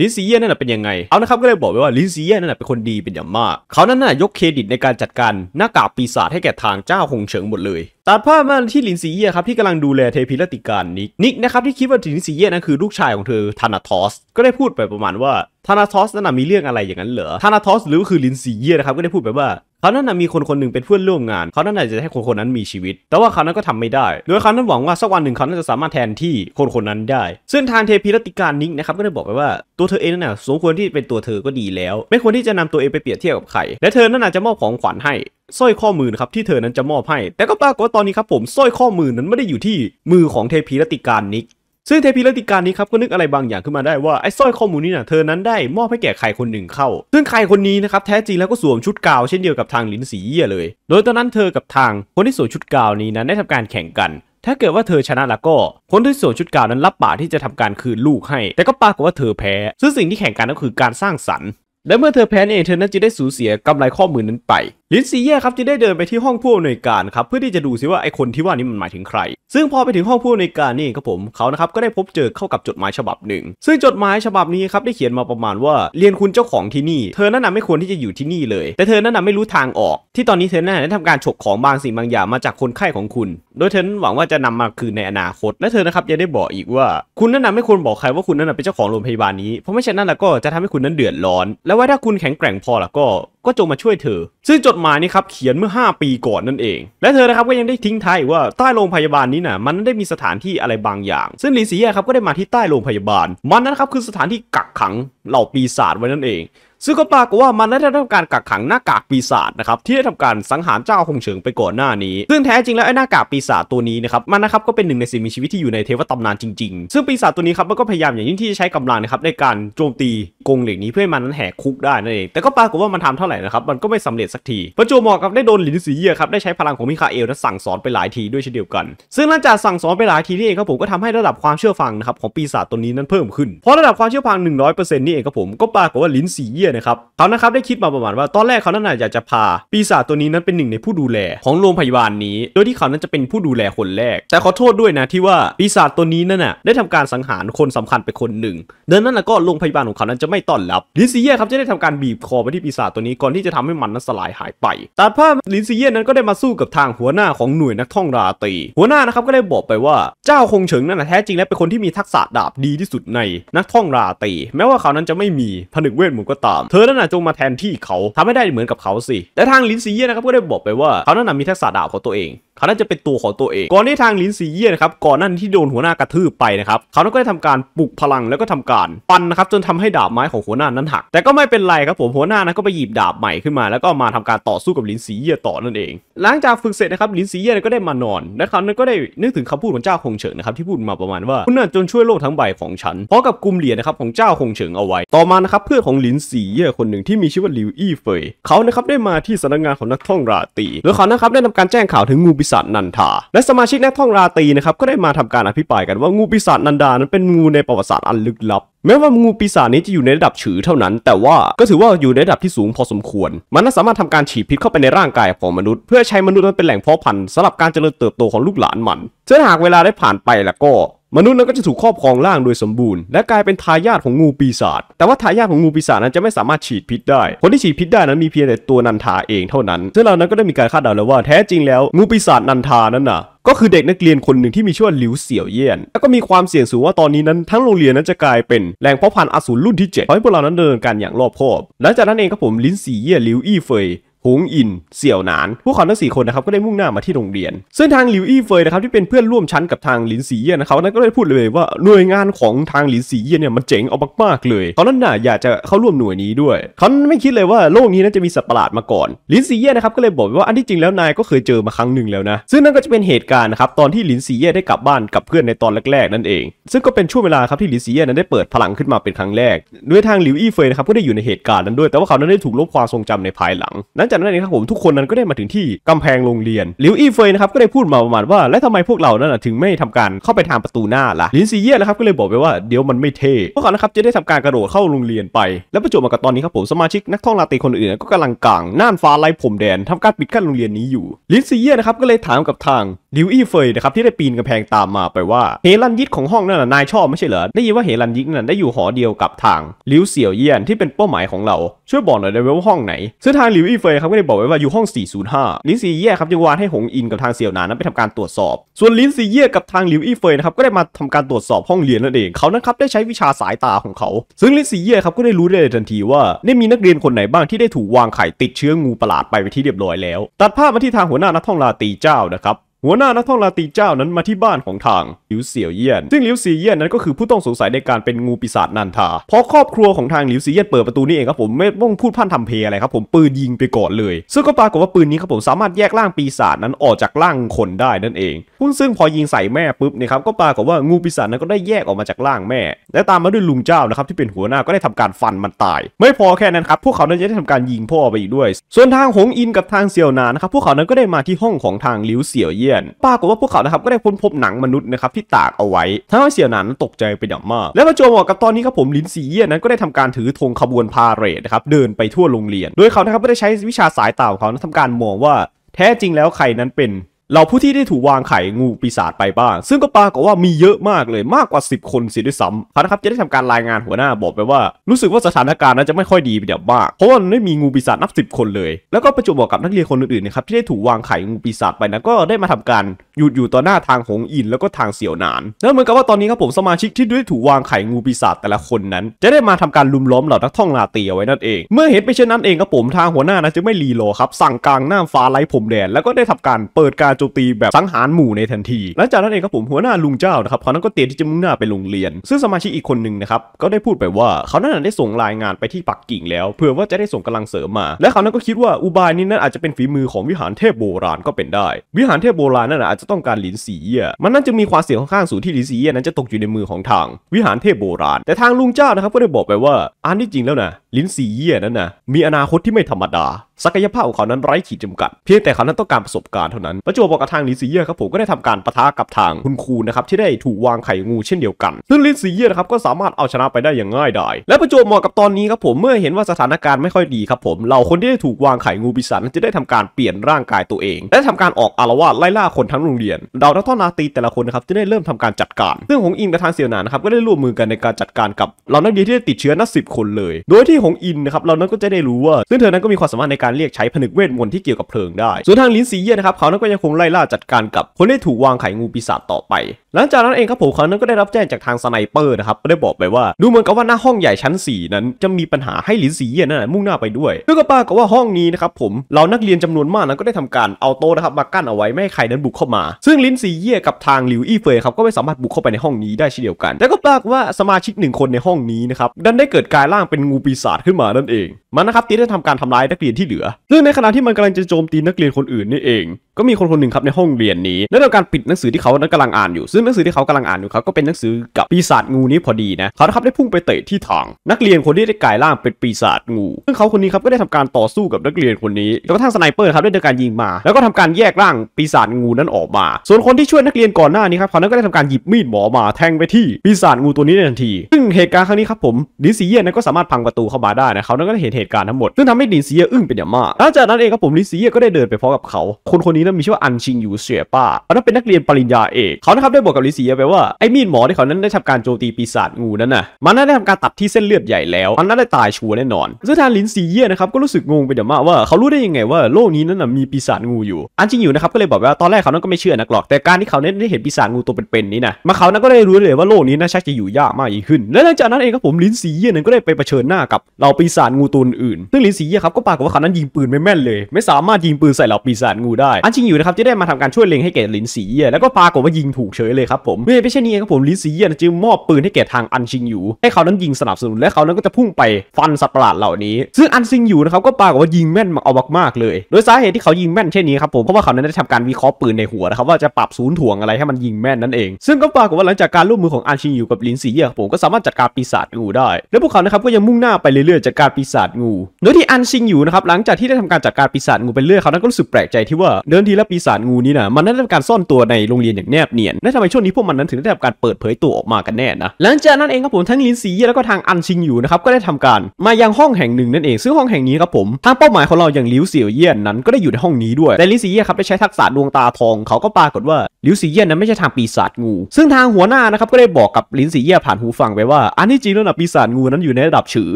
ลินซีเย่นั่นแหะเป็นยังไง เอานะครับก็เลยบอกไปว่าลินซีเย่นั่นแหะเป็นคนดีเป็นอย่างมาก เขานั้นน่ะยกเครดิตในการจัดการ หน้ากากปีศาจให้แก่ทางเจ้าคงเฉิงหมดเลยตัดภาพมาที่ลินซีเย่ครับที่กำลังดูแลเทพิรติการนิกนิกนะครับที่คิดว่าลินซีเย่นั้นคือ ลูกชายของเธอธานาทอสก็ได้พูดไปประมาณว่าธานาทอสนั่นมีเรื่องอะไรอย่างนั้นเหรอธานาทอสหรือคือลินซีเย่นะครับก็ได้พูดไปว่าเขานั้นมีคนคนหนึ่งเป็นเพื่อนร่วมงาน เขานั้นจะให้คนคนนั้นมีชีวิต แต่ว่าเขานั้นก็ทำไม่ได้โดยเขานั้นหวังว่าสักวันหนึ่งเขานั้นจะสามารถแทนที่คนคนนั้นได้ ซึ่งทางเทพีรติการนิกนะครับก็ได้บอกไปว่าตัวเธอเองนั่นนะสมควรที่เป็นตัวเธอก็ดีแล้ว ไม่ควรที่จะนำตัวเองไปเปรียบเทียบกับใครและเธอนั้นน่จจะมอบของขวัญให้สร้อยข้อมือครับที่เธอนั้นจะมอบให้ แต่ก็ปรากฏว่าตอนนี้ครับผมสร้อยข้อมือนั้นไม่ได้อยู่ที่มือของเทพีรติการนิกซึ่งเทพีรติการนี้ครับก็นึกอะไรบางอย่างขึ้นมาได้ว่าไอ้สร้อยข้อมูลนี้นะ่ะเธอนั้นได้ มอบให้แก่ใครคนหนึ่งเข้า ซึ่งใครคนนี้นะครับ แท้จริงแล้วก็สวมชุดกาวเช่นเดียวกับทางลินสีเย่เลย โดยตอนนั้นเธอกับทางคนที่สวมชุดกาวนี้นั้นได้ทำการแข่งกัน ถ้าเกิดว่าเธอชนะแล้วก็คนที่สวมชุดกาวนั้นรับปากที่จะทำการคืนลูกให้ แต่ก็ปรากฏว่าเธอแพ้ซึ่งสิ่งที่แข่งกันก็คือการสร้างสรรค์และเมื่อเธอแพ้เองเธอนั้นจึงได้สูญเสียกำไรข้อมือนั้นไปลินซีเย่ครับจะได้เดินไปที่ห้องผู้อำนวยการ ครับ เพื่อที่จะดูซิว่า ไอคนที่ว่านี้มันหมายถึงใคร ซึ่งพอไปถึงห้องผู้อำนวยการนี่ครับผมเขานะครับก็ได้พบเจอเข้ากับจดหมายฉบับหนึ่ง ซึ่งจดหมายฉบับนี้ครับได้เขียนมาประมาณว่า เรียนคุณเจ้าของที่นี่ เธอแนะนำไม่ควรที่จะอยู่ที่นี่เลย แต่เธอแนะนำไม่รู้ทางออก ที่ตอนนี้เธอแนะนำได้ทำการฉกของบางสิ่งบางอย่างมาจากคนไข้ของคุณ โดยเธอหวังว่าจะนำมาคืนในอนาคต และเธอนะครับยังได้บอกอีกว่า คุณแนะนำไม่ควรบอกใครว่าคุณนั้นเป็นเจ้าของโรงพยาบาลนี้เพราะไม่เช่นนั้นแล้วก็จะทำให้คุณนั้นเดือดร้อน แล้วว่าถ้าคุณแข็งแกร่งพอแล้วก็ก็จงมาช่วยเธอ ซึ่งจดหมายนี้ครับเขียนเมื่อ 5 ปีก่อนนั่นเอง และเธอนะครับก็ยังได้ทิ้งท้ายว่าใต้โรงพยาบาลนี้นะ่ะมันได้มีสถานที่อะไรบางอย่าง ซึ่งลลีซีแยครับก็ได้มาที่ใต้โรงพยาบาล มันนั้นครับคือสถานที่กักขังเหล่าปีศาจไว้นั่นเอง ซึ่งก็ปรากฏว่ามันได้ทำการกักขังหน้ากากปีศาจนะครับที่ได้ทำการสังหารเจ้าคงเฉิงไปก่อนหน้านี้ ซึ่งแท้จริงแล้วไอ้หน้ากากปีศาจตัวนี้นะครับมันนะครับก็เป็นหนึ่งในสิ่งมีชีวิตที่อยู่ในเทวตำนานจริงๆ ซึ่งปีศาจตัวนี้ครับมันก็พยายามอย่างยิ่งที่จะใช้กาลังนะครับในการโจมตีกงเหล็กนี้เพื่อให้มันนั้นแหกคุกได้นั่นเองแต่ก็ปรากฏว่ามันทำเท่าไหร่นะครับมันก็ไม่สำเร็จสักทีประจวบเหมาะกับได้โดนหลินสีเย่ครับได้ใช้พลังของมิคาเอลและสั่งสอนไปหลายทีด้วยเช่นเดียวกัน ซึ่งหลังจากสั่งสอนไปหลายทีนี่เองครับผมก็ทำให้ระดับความเชื่อฟังนะครับของปีศาจตัวนี้นั้นเพิ่มขึ้นเพราะระดับความเชื่อฟัง 100%นี่เองครับผม ก็ปรากฏว่าลินสีเย่นะครับเขานะครับได้คิดมาประมาณว่าตอนแรกเขานั้นอยากจะพาปีศาจตัวนี้นั้นเป็นหนึ่ง ในผู้ดูแล ของโรงพยาบาลนี้ โดยที่เขานั้นจะเป็นผู้ดูแลคนแรก แต่ขอโทษด้วยนะที่ว่าปีศาจตัวนี้นั่นน่ะได้ทำการสังหารคนสำคัญไปคนหนึ่ง ดังนั้นก็โรงพยาบาลของเขานั้นจะไม่ต้อนรับ ลินซีเย่ครับจะได้ทำการบีบคอไปที่ปีศาจตัวนี้ ก่อนที่จะทำให้มันนั้นสลายหายไปตัดภาพลินซีเย่นั้นก็ได้มาสู้กับทางหัวหน้าของหน่วยนักท่องราตรีหัวหน้านะครับก็ได้บอกไปว่าเจ้าคงเฉิงนั่นละแท้จริงแล้วเป็นคนที่มีทักษะดาบดีที่สุดในนักท่องราตรีแม้ว่าเขานั้นจะไม่มี ผนึกเวทมนต์ก็ตาม เธอนั่นนะจงมาแทนที่เขาทำให้ได้เหมือนกับเขาสิแต่ทางลินซีเย่นะครับก็ได้บอกไปว่าเขานั้นะมีทักษะดาบของตัวเองเขาน่าจะเป็นตัวของตัวเองก่อนที่ทางลินซีเย่นะครับก่อนหน้าที่โดนหัวหน้ากระทืบไปนะครับเขาก็ได้ทำการปลุกพลังแล้วก็ทำการปันนะครับจนทำให้ดาบไม้ของหัวหน้านั้นหักแต่ก็ไม่เป็นไรครับผมหัวหน้านั้นก็ไปหยิบดาบใหม่ขึ้นมา แล้วก็มาทำการต่อสู้กับลินซีเย่ต่อนั่นเอง หลังจากฝึกเสร็จนะครับลินซีเย่ก็ได้มานอนนะะรับนั่นก็ได้นึกถึงคำพูดของเจ้าคงเฉิงนะครับที่พูดมาประมาณว่าคุณน่ะจนช่วยโลกทั้งใบของฉันพร้อมกับกลุ่มเหรียญนะครับของเจ้าคงเฉิงเอาไว้ต่อมานะครับเพื่อนของลินซีเย่คนหนึ่งที่มีชื่อว่าลิวอี้เฟยเขานะครับได้มาที่สำนักงานของนักท่องราตีแล้วเขานะครับได้ทำการแจ้งข่าวถึงงูปิศาจนันทาและสมาชิกนักท่องราตรีนะครับก็ได้มาทำการอภิปรายกันว่างูปีศาจนันดานั้นเป็นงูในประวัติศาสตร์อันลึกลับ แม้ว่างูปีศาจนี้จะอยู่ในระดับฉือเท่านั้น แต่ว่าก็ถือว่าอยู่ในระดับที่สูงพอสมควร มันสามารถทำการฉีดพิษเข้าไปในร่างกายของมนุษย์ เพื่อใช้มนุษย์นั้นเป็นแหล่งเพาะพันธุ์สำหรับการเจริญเติบโตของลูกหลานมันถ่าหากเวลาได้ผ่านไปแล้วก็มนุษย์นั้นก็จะถูกครอบครองร่างโดยสมบูรณ์ และกลายเป็นทายาทของงูปีศาจแต่ว่าทายาทของงูปีศาจนั้นจะไม่สามารถฉีดพิษได้คนที่ฉีดพิษได้นั้นมีเพียงแต่ตัวนันทาเองเท่านั้นซึ่งเรานั้นก็ได้มีการคาดเดาแล้วว่าแท้จริงแล้ว งูปีศาจนันทานั้นน่ะก็คือเด็กนักเรียนคนหนึ่งที่มีชื่อหลิวเสี่ยวเยี่ยนแล้วก็มีความเสี่ยงสูงว่าตอนนี้นั้น ทั้งโรงเรียนนั้นจะกลายเป็นแหล่งเพาะพันธุ์อสูรรุ่นที่7ทำให้พวกเรานั้นเดินการอย่างรอบคอบหลังจากนั้นเองครับผมลินสีเยี่ยหลิวอี้เฟยหงอินเสี่ยวหนาน พวกเขาทั้งสี่คนนะครับก็ได้มุ่งหน้ามาที่โรงเรียนซึ่งทางหลิวอี้เฟยนะครับที่เป็นเพื่อนร่วมชั้นกับทางหลินสีเย่นะครับนั้นก็ได้พูดเลยว่าหน่วยงานของทางหลินสีเย่เนี่ยมันเจ๋งเอามากๆเลยเขานั้นน่ะอยากจะเข้าร่วมหน่วยนี้ด้วย เขาไม่คิดเลยว่าโลกนี้นั้นจะมีสัตว์ประหลาดมาก่อนหลินสีเย่นะครับก็เลยบอกว่าอันที่จริงแล้วนายก็เคยเจอมาครั้งหนึ่งแล้วนะซึ่งนั่นก็จะเป็นเหตุการณ์นะครับตอนที่หลินสีเย่ได้กลับบ้านกับเพื่อนในตอนแรกๆนั่นเอง ซึ่งก็เป็นช่วงเวลาครับที่หลินสีเย่นั้นได้เปิดพลังขึ้นมาเป็นครั้งแรก ด้วยทางหลิวอี้เฟยนะครับก็ได้อยู่ในเหตุการณ์นั้นด้วย แต่ว่าเขานั้นได้ถูกลบความทรงจำในภายหลังนั้นจากนั้นเองครับผมทุกคนนั้นก็ได้มาถึงที่กำแพงโรงเรียนหลิวอีเฟยนะครับก็ได้พูดมาประมาณว่าและทำไมพวกเรานั้นถึงไม่ทำการเข้าไปทางประตูหน้าล่ะลินซีเย่นะครับก็เลยบอกไปว่า เดี๋ยวมันไม่เท่พวกเขานะครับจะได้ทำการกระโดดเข้าโรงเรียนไป และประจวบมากับตอนนี้ครับผมสมาชิกนักท่องลาตีคนอื่นก็กำลังกางน่านฟ้าไล่ผมแดนทำการปิดขั้นโรงเรียนนี้อยู่ลินซีเย่นะครับก็เลยถามกับทางลิวอีเฟยนะครับที่ได้ปีนกาแพงตามมาไปว่าเฮลันยิกของห้องนั่นนายชอบไม่ใช่เหรอได้ยินว่าเฮลันยิกนั่นได้อยู่หอเดียวกับทางลิวเสี่ยวเยี่ยนที่เป็นเป้าหมายของเราช่วยบอกหน่อยได้ไหมว่าห้องไหนซึ่งทางลิวอีเฟยครับก็ได้บอกไว้ว่าอยู่ห้อง 405 ลินซีเย่ครับจึงวานให้หงอินกับทางเสี่ยวนานนั้นไปทำการตรวจสอบ ส่วนลินซีเย่กับทางหลิวอี้เฟยนะครับก็ได้มาทำการตรวจสอบห้องเรียนนั่นเอง เขานั้นครับได้ใช้วิชาสายตาของเขา ซึ่งลินซีเย่ครับก็ได้รู้ได้เลยทันทีว่าได้มีนักเรียนคนไหนบ้างที่ได้ถูกวางไข่ติดเชื้องูประหลาดไปไปที่เรียบร้อยแล้ว ตัดภาพมาที่ทางหัวหน้านักท่องราตีเจ้านะครับหัวหน้านักท่องลาตีเจ้านั้นมาที่บ้านของทางหลิวเสี่ยวเยี่ยนซึ่งหลิวเสี่ยวเยี่ยนนั้นก็คือผู้ต้องสงสัยในการเป็นงูปีศาจนันทาเพราะครอบครัวของทางหลิวเสี่ยวเยี่ยนเปิดประตูนี่เองครับผมไม่ต้องพูดพันทำเพอะไรครับผมปืนยิงไปก่อนเลยซึ่งก็ปรากฏว่าปืนนี้ครับผมสามารถแยกร่างปีศาจนั้นออกจากร่างคนได้นั่นเองพุ่งซึ่งพอยิงใส่แม่ปุ๊บนะครับก็ปรากฏว่างูปีศาจนั้นก็ได้แยกออกมาจากร่างแม่และตามมาด้วยลุงเจ้านะครับที่เป็นหัวหน้าก็ได้ทำการฟันมันตาย ไม่พอแค่นั้นครับพวกเขานั้นได้ทำการยิงพ่อไปอีกด้วย ส่วนทางหงอินกับทางเสี่ยวนานะครับพวกเขานั้นก็ได้มาที่ห้องของทางหลิวเสี่ยวเยี่ยยนปรากฏว่าพวกเขานะครับก็ได้ค้นพบหนังมนุษย์นะครับที่ตากเอาไว้ทำให้เสี่ยหนานตกใจเป็นอย่างมาก และมาจวบเหมาะกับตอนนี้ครับผมลินซีเยยนนั้นก็ได้ทำการถือธงขบวนพาเหรดนะครับเดินไปทั่วโรงเรียนโดยเขานะครับก็ได้ใช้วิชาสายตาของเขาทํทำการมองว่าแท้จริงแล้วใครนั้นเป็นเราผู้ที่ได้ถูกวางไข่งูปีศาจไปบ้างซึ่งก็ปรากฏว่ามีเยอะมากเลยมากกว่า 10 คนเสียด้วยซ้ำเขานะครับจะได้ทำการรายงานหัวหน้าบอกไปว่า รู้สึกว่าสถานการณ์นั้นจะไม่ค่อยดีไป็นอย่างมากเพราะว่าไม่มีงูปีศาจนับ10คนเลย แล้วก็ประจวบเหมาะกับนักเรียนคนอื่นๆนะครับที่ได้ถูกวางไข่งูปีศาจไปนะก็ได้มาทำการหยุดอยู่ต่อหน้าทางหงอินแล้วก็ทางเสี่ยวหนานแล้วเหมือนกับว่าตอนนี้ครับผมสมาชิกที่ได้ถูกวางไข่งูปีศาจแต่ละคนนั้น จะได้มาทำการลุมล้อมเหล่านักท่องลาตีเไว้นั่นเอง เมื่อเห็นไปเช่นนั้นเองครับผมทางหัวหน้านะจะไม่รีรอครับ สั่งกลางหน้าฟ้าไล่ผมแดนแล้วก็ได้ทำการเปิดการโจมตี แบบ สังหารหมู่ในทันที หลังจากนั้นเองครับผมหัวหน้าลุงเจ้านะครับเขานั้นก็เตรียมที่จะมุ่งหน้าไปโรงเรียน ซึ่งสมาชิกอีกคนหนึ่งนะครับ ก็ได้พูดไปว่า เขานั้นได้ส่งรายงานไปที่ปักกิ่งแล้วเพื่อว่าจะได้ส่งกำลังเสริมมา และเขานั้นก็คิดว่าอุบายนี้นั้นอาจจะเป็นฝีมือของวิหารเทพโบราณก็เป็นได้ วิหารเทพโบราณนั้นอาจจะต้องการหลินสีเยมันนั่นจะมีความเสี่ยงค่อนข้างสูงที่หลินสีเยนั้นจะตกอยู่ในมือของทาง วิหารเทพโบราณ แต่ทางลุงเจ้านะครับก็ได้บอกไปว่าอันที่จริงแล้วนะลิ้นสีเย่นั้นนะมีอนาคตที่ไม่ธรรมดาศักยภาพของเขานั้นไร้ขีดจำกัด เพียงแต่เขานั้นต้องการประสบการณ์เท่านั้น ประจวบกับทางลินซีเย่ครับผมก็ได้ทำการประทะกับทางคุณครูนะครับที่ได้ถูกวางไข่งูเช่นเดียวกัน ซึ่งลินซีเย่ครับก็สามารถเอาชนะไปได้อย่างง่ายดายและประจวบเหมาะกับตอนนี้ครับผมเมื่อเห็นว่าสถานการณ์ไม่ค่อยดีครับผมเราคนที่ได้ถูกวางไข่งูปีศาจนั้นจะได้ทำการเปลี่ยนร่างกายตัวเองและทำการออกอารวาสไล่ล่าคนทั้งโรงเรียน เราทั้งท่อนาตีแต่ละคนนะครับจะได้เริ่มทำการจัดการซึ่งหงอิงกับทางเสี่ยวหนานครับก็ได้ร่วมมือกันในการจัดการกับเหล่านักเรียนที่ได้ติดเชื้อนับสิบคนเลย โดยที่หงอินนะครับ เรานั้นก็จะได้รู้ว่า ซึ่งเธอนั้นก็มีความสามารถในการเรียกใช้ผนึกเวทมนต์ที่เกี่ยวกับเพลิงได้ ส่วนทางลินซีเย่นะครับ เขานั้นก็ยังคงไล่ล่าจัดการกับ คนที่ถูกวางไข่งูปีศาจต่อไปหลังจากนั้นเองครับผมเขานั้นก็ได้รับแจ้งจากทางสไนเปอร์นะครับได้บอกไปว่าดูเหมือนกับว่าหน้าห้องใหญ่ชั้น 4 นั้น จะมีปัญหาให้หลินสีเย่นั่นแหละมุ่งหน้าไปด้วยล้วก็ปรากฏว่าห้องนี้นะครับผมเรานักเรียนจำนวนมาก นั้นก็ได้ทำการเอาโต๊ะนะครับมากั้นเอาไว้ไม่ให้ใครนั้นบุกเข้ามา ซึ่งลินสีเย่กับทางหลิวอี้เฟยครับก็ไม่สามารถบุกเข้าไปในห้องนี้ได้เช่นเดียวกันแต่ก็ปรากฏว่าสมาชิกหนึ่งคนในห้องนี้นะครับดันได้เกิดกายร่างเป็นงูปีศาจขึ้นมานั่นเองมันนะครับตีได้ทำการทำร้ายนักเรียนที่เหลือซึ่งในขณะที่มันกำลังจะโจมตีนักเรียนคนอื่นนี่เองก็มีคนคนหนึ่งครับในห้องเรียนนี้แล้ทำการปิดหนังสือที่เขานั้นกำลังอ่านอยู่ซึ่งหนังสือที่เขากำลังอ่านอยู่ครับก็เป็นหนังสือกับปีศาจงูนี้พอดีนะ เขาครับได้พุ่งไปเตะที่ถังนักเรียนคนที่ได้กลายร่างเป็นปีศาจงูซึ่งเขาคนนี้ครับก็ได้ทำการต่อสู้กับนักเรียนคนนี้แล้วก็ทั้งสไนเปอร์ครับได้ทำการยิงมาแล้วก็ทำการแยกร่างปีศาจงูนั้นออกมาส่วนคนที่ช่วยนักเรียนก่อนหน้านี้ครับเขานั้นก็ได้ทำการหยิบมีดหมอมาแทงไปที่ปีศาจงูตัวนี้ในทันทีซึ่งเหตุการณ์ครั้งนี้ครับผมดินซีเย่นก็สามารถพังประตูเข้ามาได้นะเขานก็เห็นเหตุการณ์ทั้งหมดซึ่งทให้ดินซีเยอึ้งเป็นอย่างมาก หลังจากนั้นเองครับผมดินซีเยก็ได้เดินไปพร้อมกับเขา คนคนนี้นั้นมีชื่อว่าอันชิงอยู่เสียป้าเขาเป็นนักเรียนปริญญาเอก เขานะครับได้บอกกับลิซี่ไปว่า ไอ้มีดหมอที่เขานั้นได้ทำการโจมตีปีศาจงูนั้นน่ะ มันน่าได้ทำการตัดที่เส้นเลือดใหญ่แล้วมันน่าได้ตายชัวร์แน่นอน ซึ่งทางลินซีเย่นะครับก็รู้สึกงงไปเดี๋ยวมากว่า เขารู้ได้ยังไงว่าโลกนี้นั้นนะมีปีศาจงูอยู่ อันชิงอยู่นะครับก็เลยบอกว่าตอนแรกเขานั้นก็ไม่เชื่อนักหรอก แต่การที่เขาได้เห็นปีศาจงูตัวเป็น ๆ นี้นะมาเขานั้นก็ได้รู้เลยว่าโลกนี้น่าจะอยู่ยากมากยิ่งขึ้น และหลังจากนั้นเองครับผมลินซีเย่นั้นก็ได้ไปเผชิญหน้ากับเหล่าปีศาจงูตัวอื่นซึ่งลินซีเย่ครับก็ปากว่าเขานั้นยิงปืนไม่แม่นเลย ไม่สามารถยิงปืนใส่เหล่าปีศาจงูได้อัจนชิงอยู่นะครับที่ได้มาทำการช่วยเล็งให้แก่ลินสีเย่แล้วก็ปากว่ายิงถูกเฉยเลยครับผมไม่ใช่นนี้ครับผมลินสีเย่จึงมอบปืนให้แก่ทางอันชิงอยู่ให้เขานั้นยิงสนับสนุน และเขานั้นก็จะพุ่งไปฟันสัตว์ประหลาดเหล่านี้ซึ่งอันชิงอยู่นะครับก็ปากว่ายิงแม่นเอามาก ๆเลย โดยสาเหตุที่เขายิงแม่นเช่นนี้ครับผมเพราะว่าเขานั้นได้ทำการวิเคราะห์ปืนในหัวนะครับว่าจะปรับศูนย์ถ่วงอะไรให้มันยิงแม่นนั่นเอง ซึ่งก็ปากว่าหลังจากการร่วมมือของอันชิงอยู่กับลินสีเย่ผมก็สามารถจัดการปีศาจงูได้ และพวกเขานะครับก็ยังมุ่งหน้าไปเรื่อยๆจัดการปีศาจงู โดยที่อันชิงอยู่นะครับหลังจากที่ได้ทำการจัดการปีศาจงูไปเรื่อยเขานั้นก็รู้สึกแปลกใจที่ว่าเิมทีแล้วปีศาจงูนี้นะมันได้ทำการซ่อนตัวในโรงเรียนอย่างแนบเนียนและทำไมช่วงนี้พวกมันนั้นถึงได้ทำการเปิดเผยตัวออกมากันแน่นะหลังจากนั้นเองครับผม ทั้งลินซีแล้วก็ทางอันชิงอยู่นะครับ ก็ได้ทำการมายังห้องแห่งหนึ่งนั่นเองซึ่งห้องแห่งนี้ครับผม ทางเป้าหมายของเราอย่างลิวเสี่ยวเยี่ยนนั้น ก็ได้อยู่ในห้องนี้ด้วยแต่ลินซีครับได้ใช้ทักษะดวงตาทอง เขาก็ปรากฏว่าลิวซีเยี่ยนนั้นไม่ใช่ทางปีศาจงู ซึ่งทางหัวหน้านะครับก็ได้บอกกับลินซีเยี่ยผ่านหูฟังไปว่าอันที่จริงแล้วนะปีศาจงูนั้นอยู่ในระดับฉือ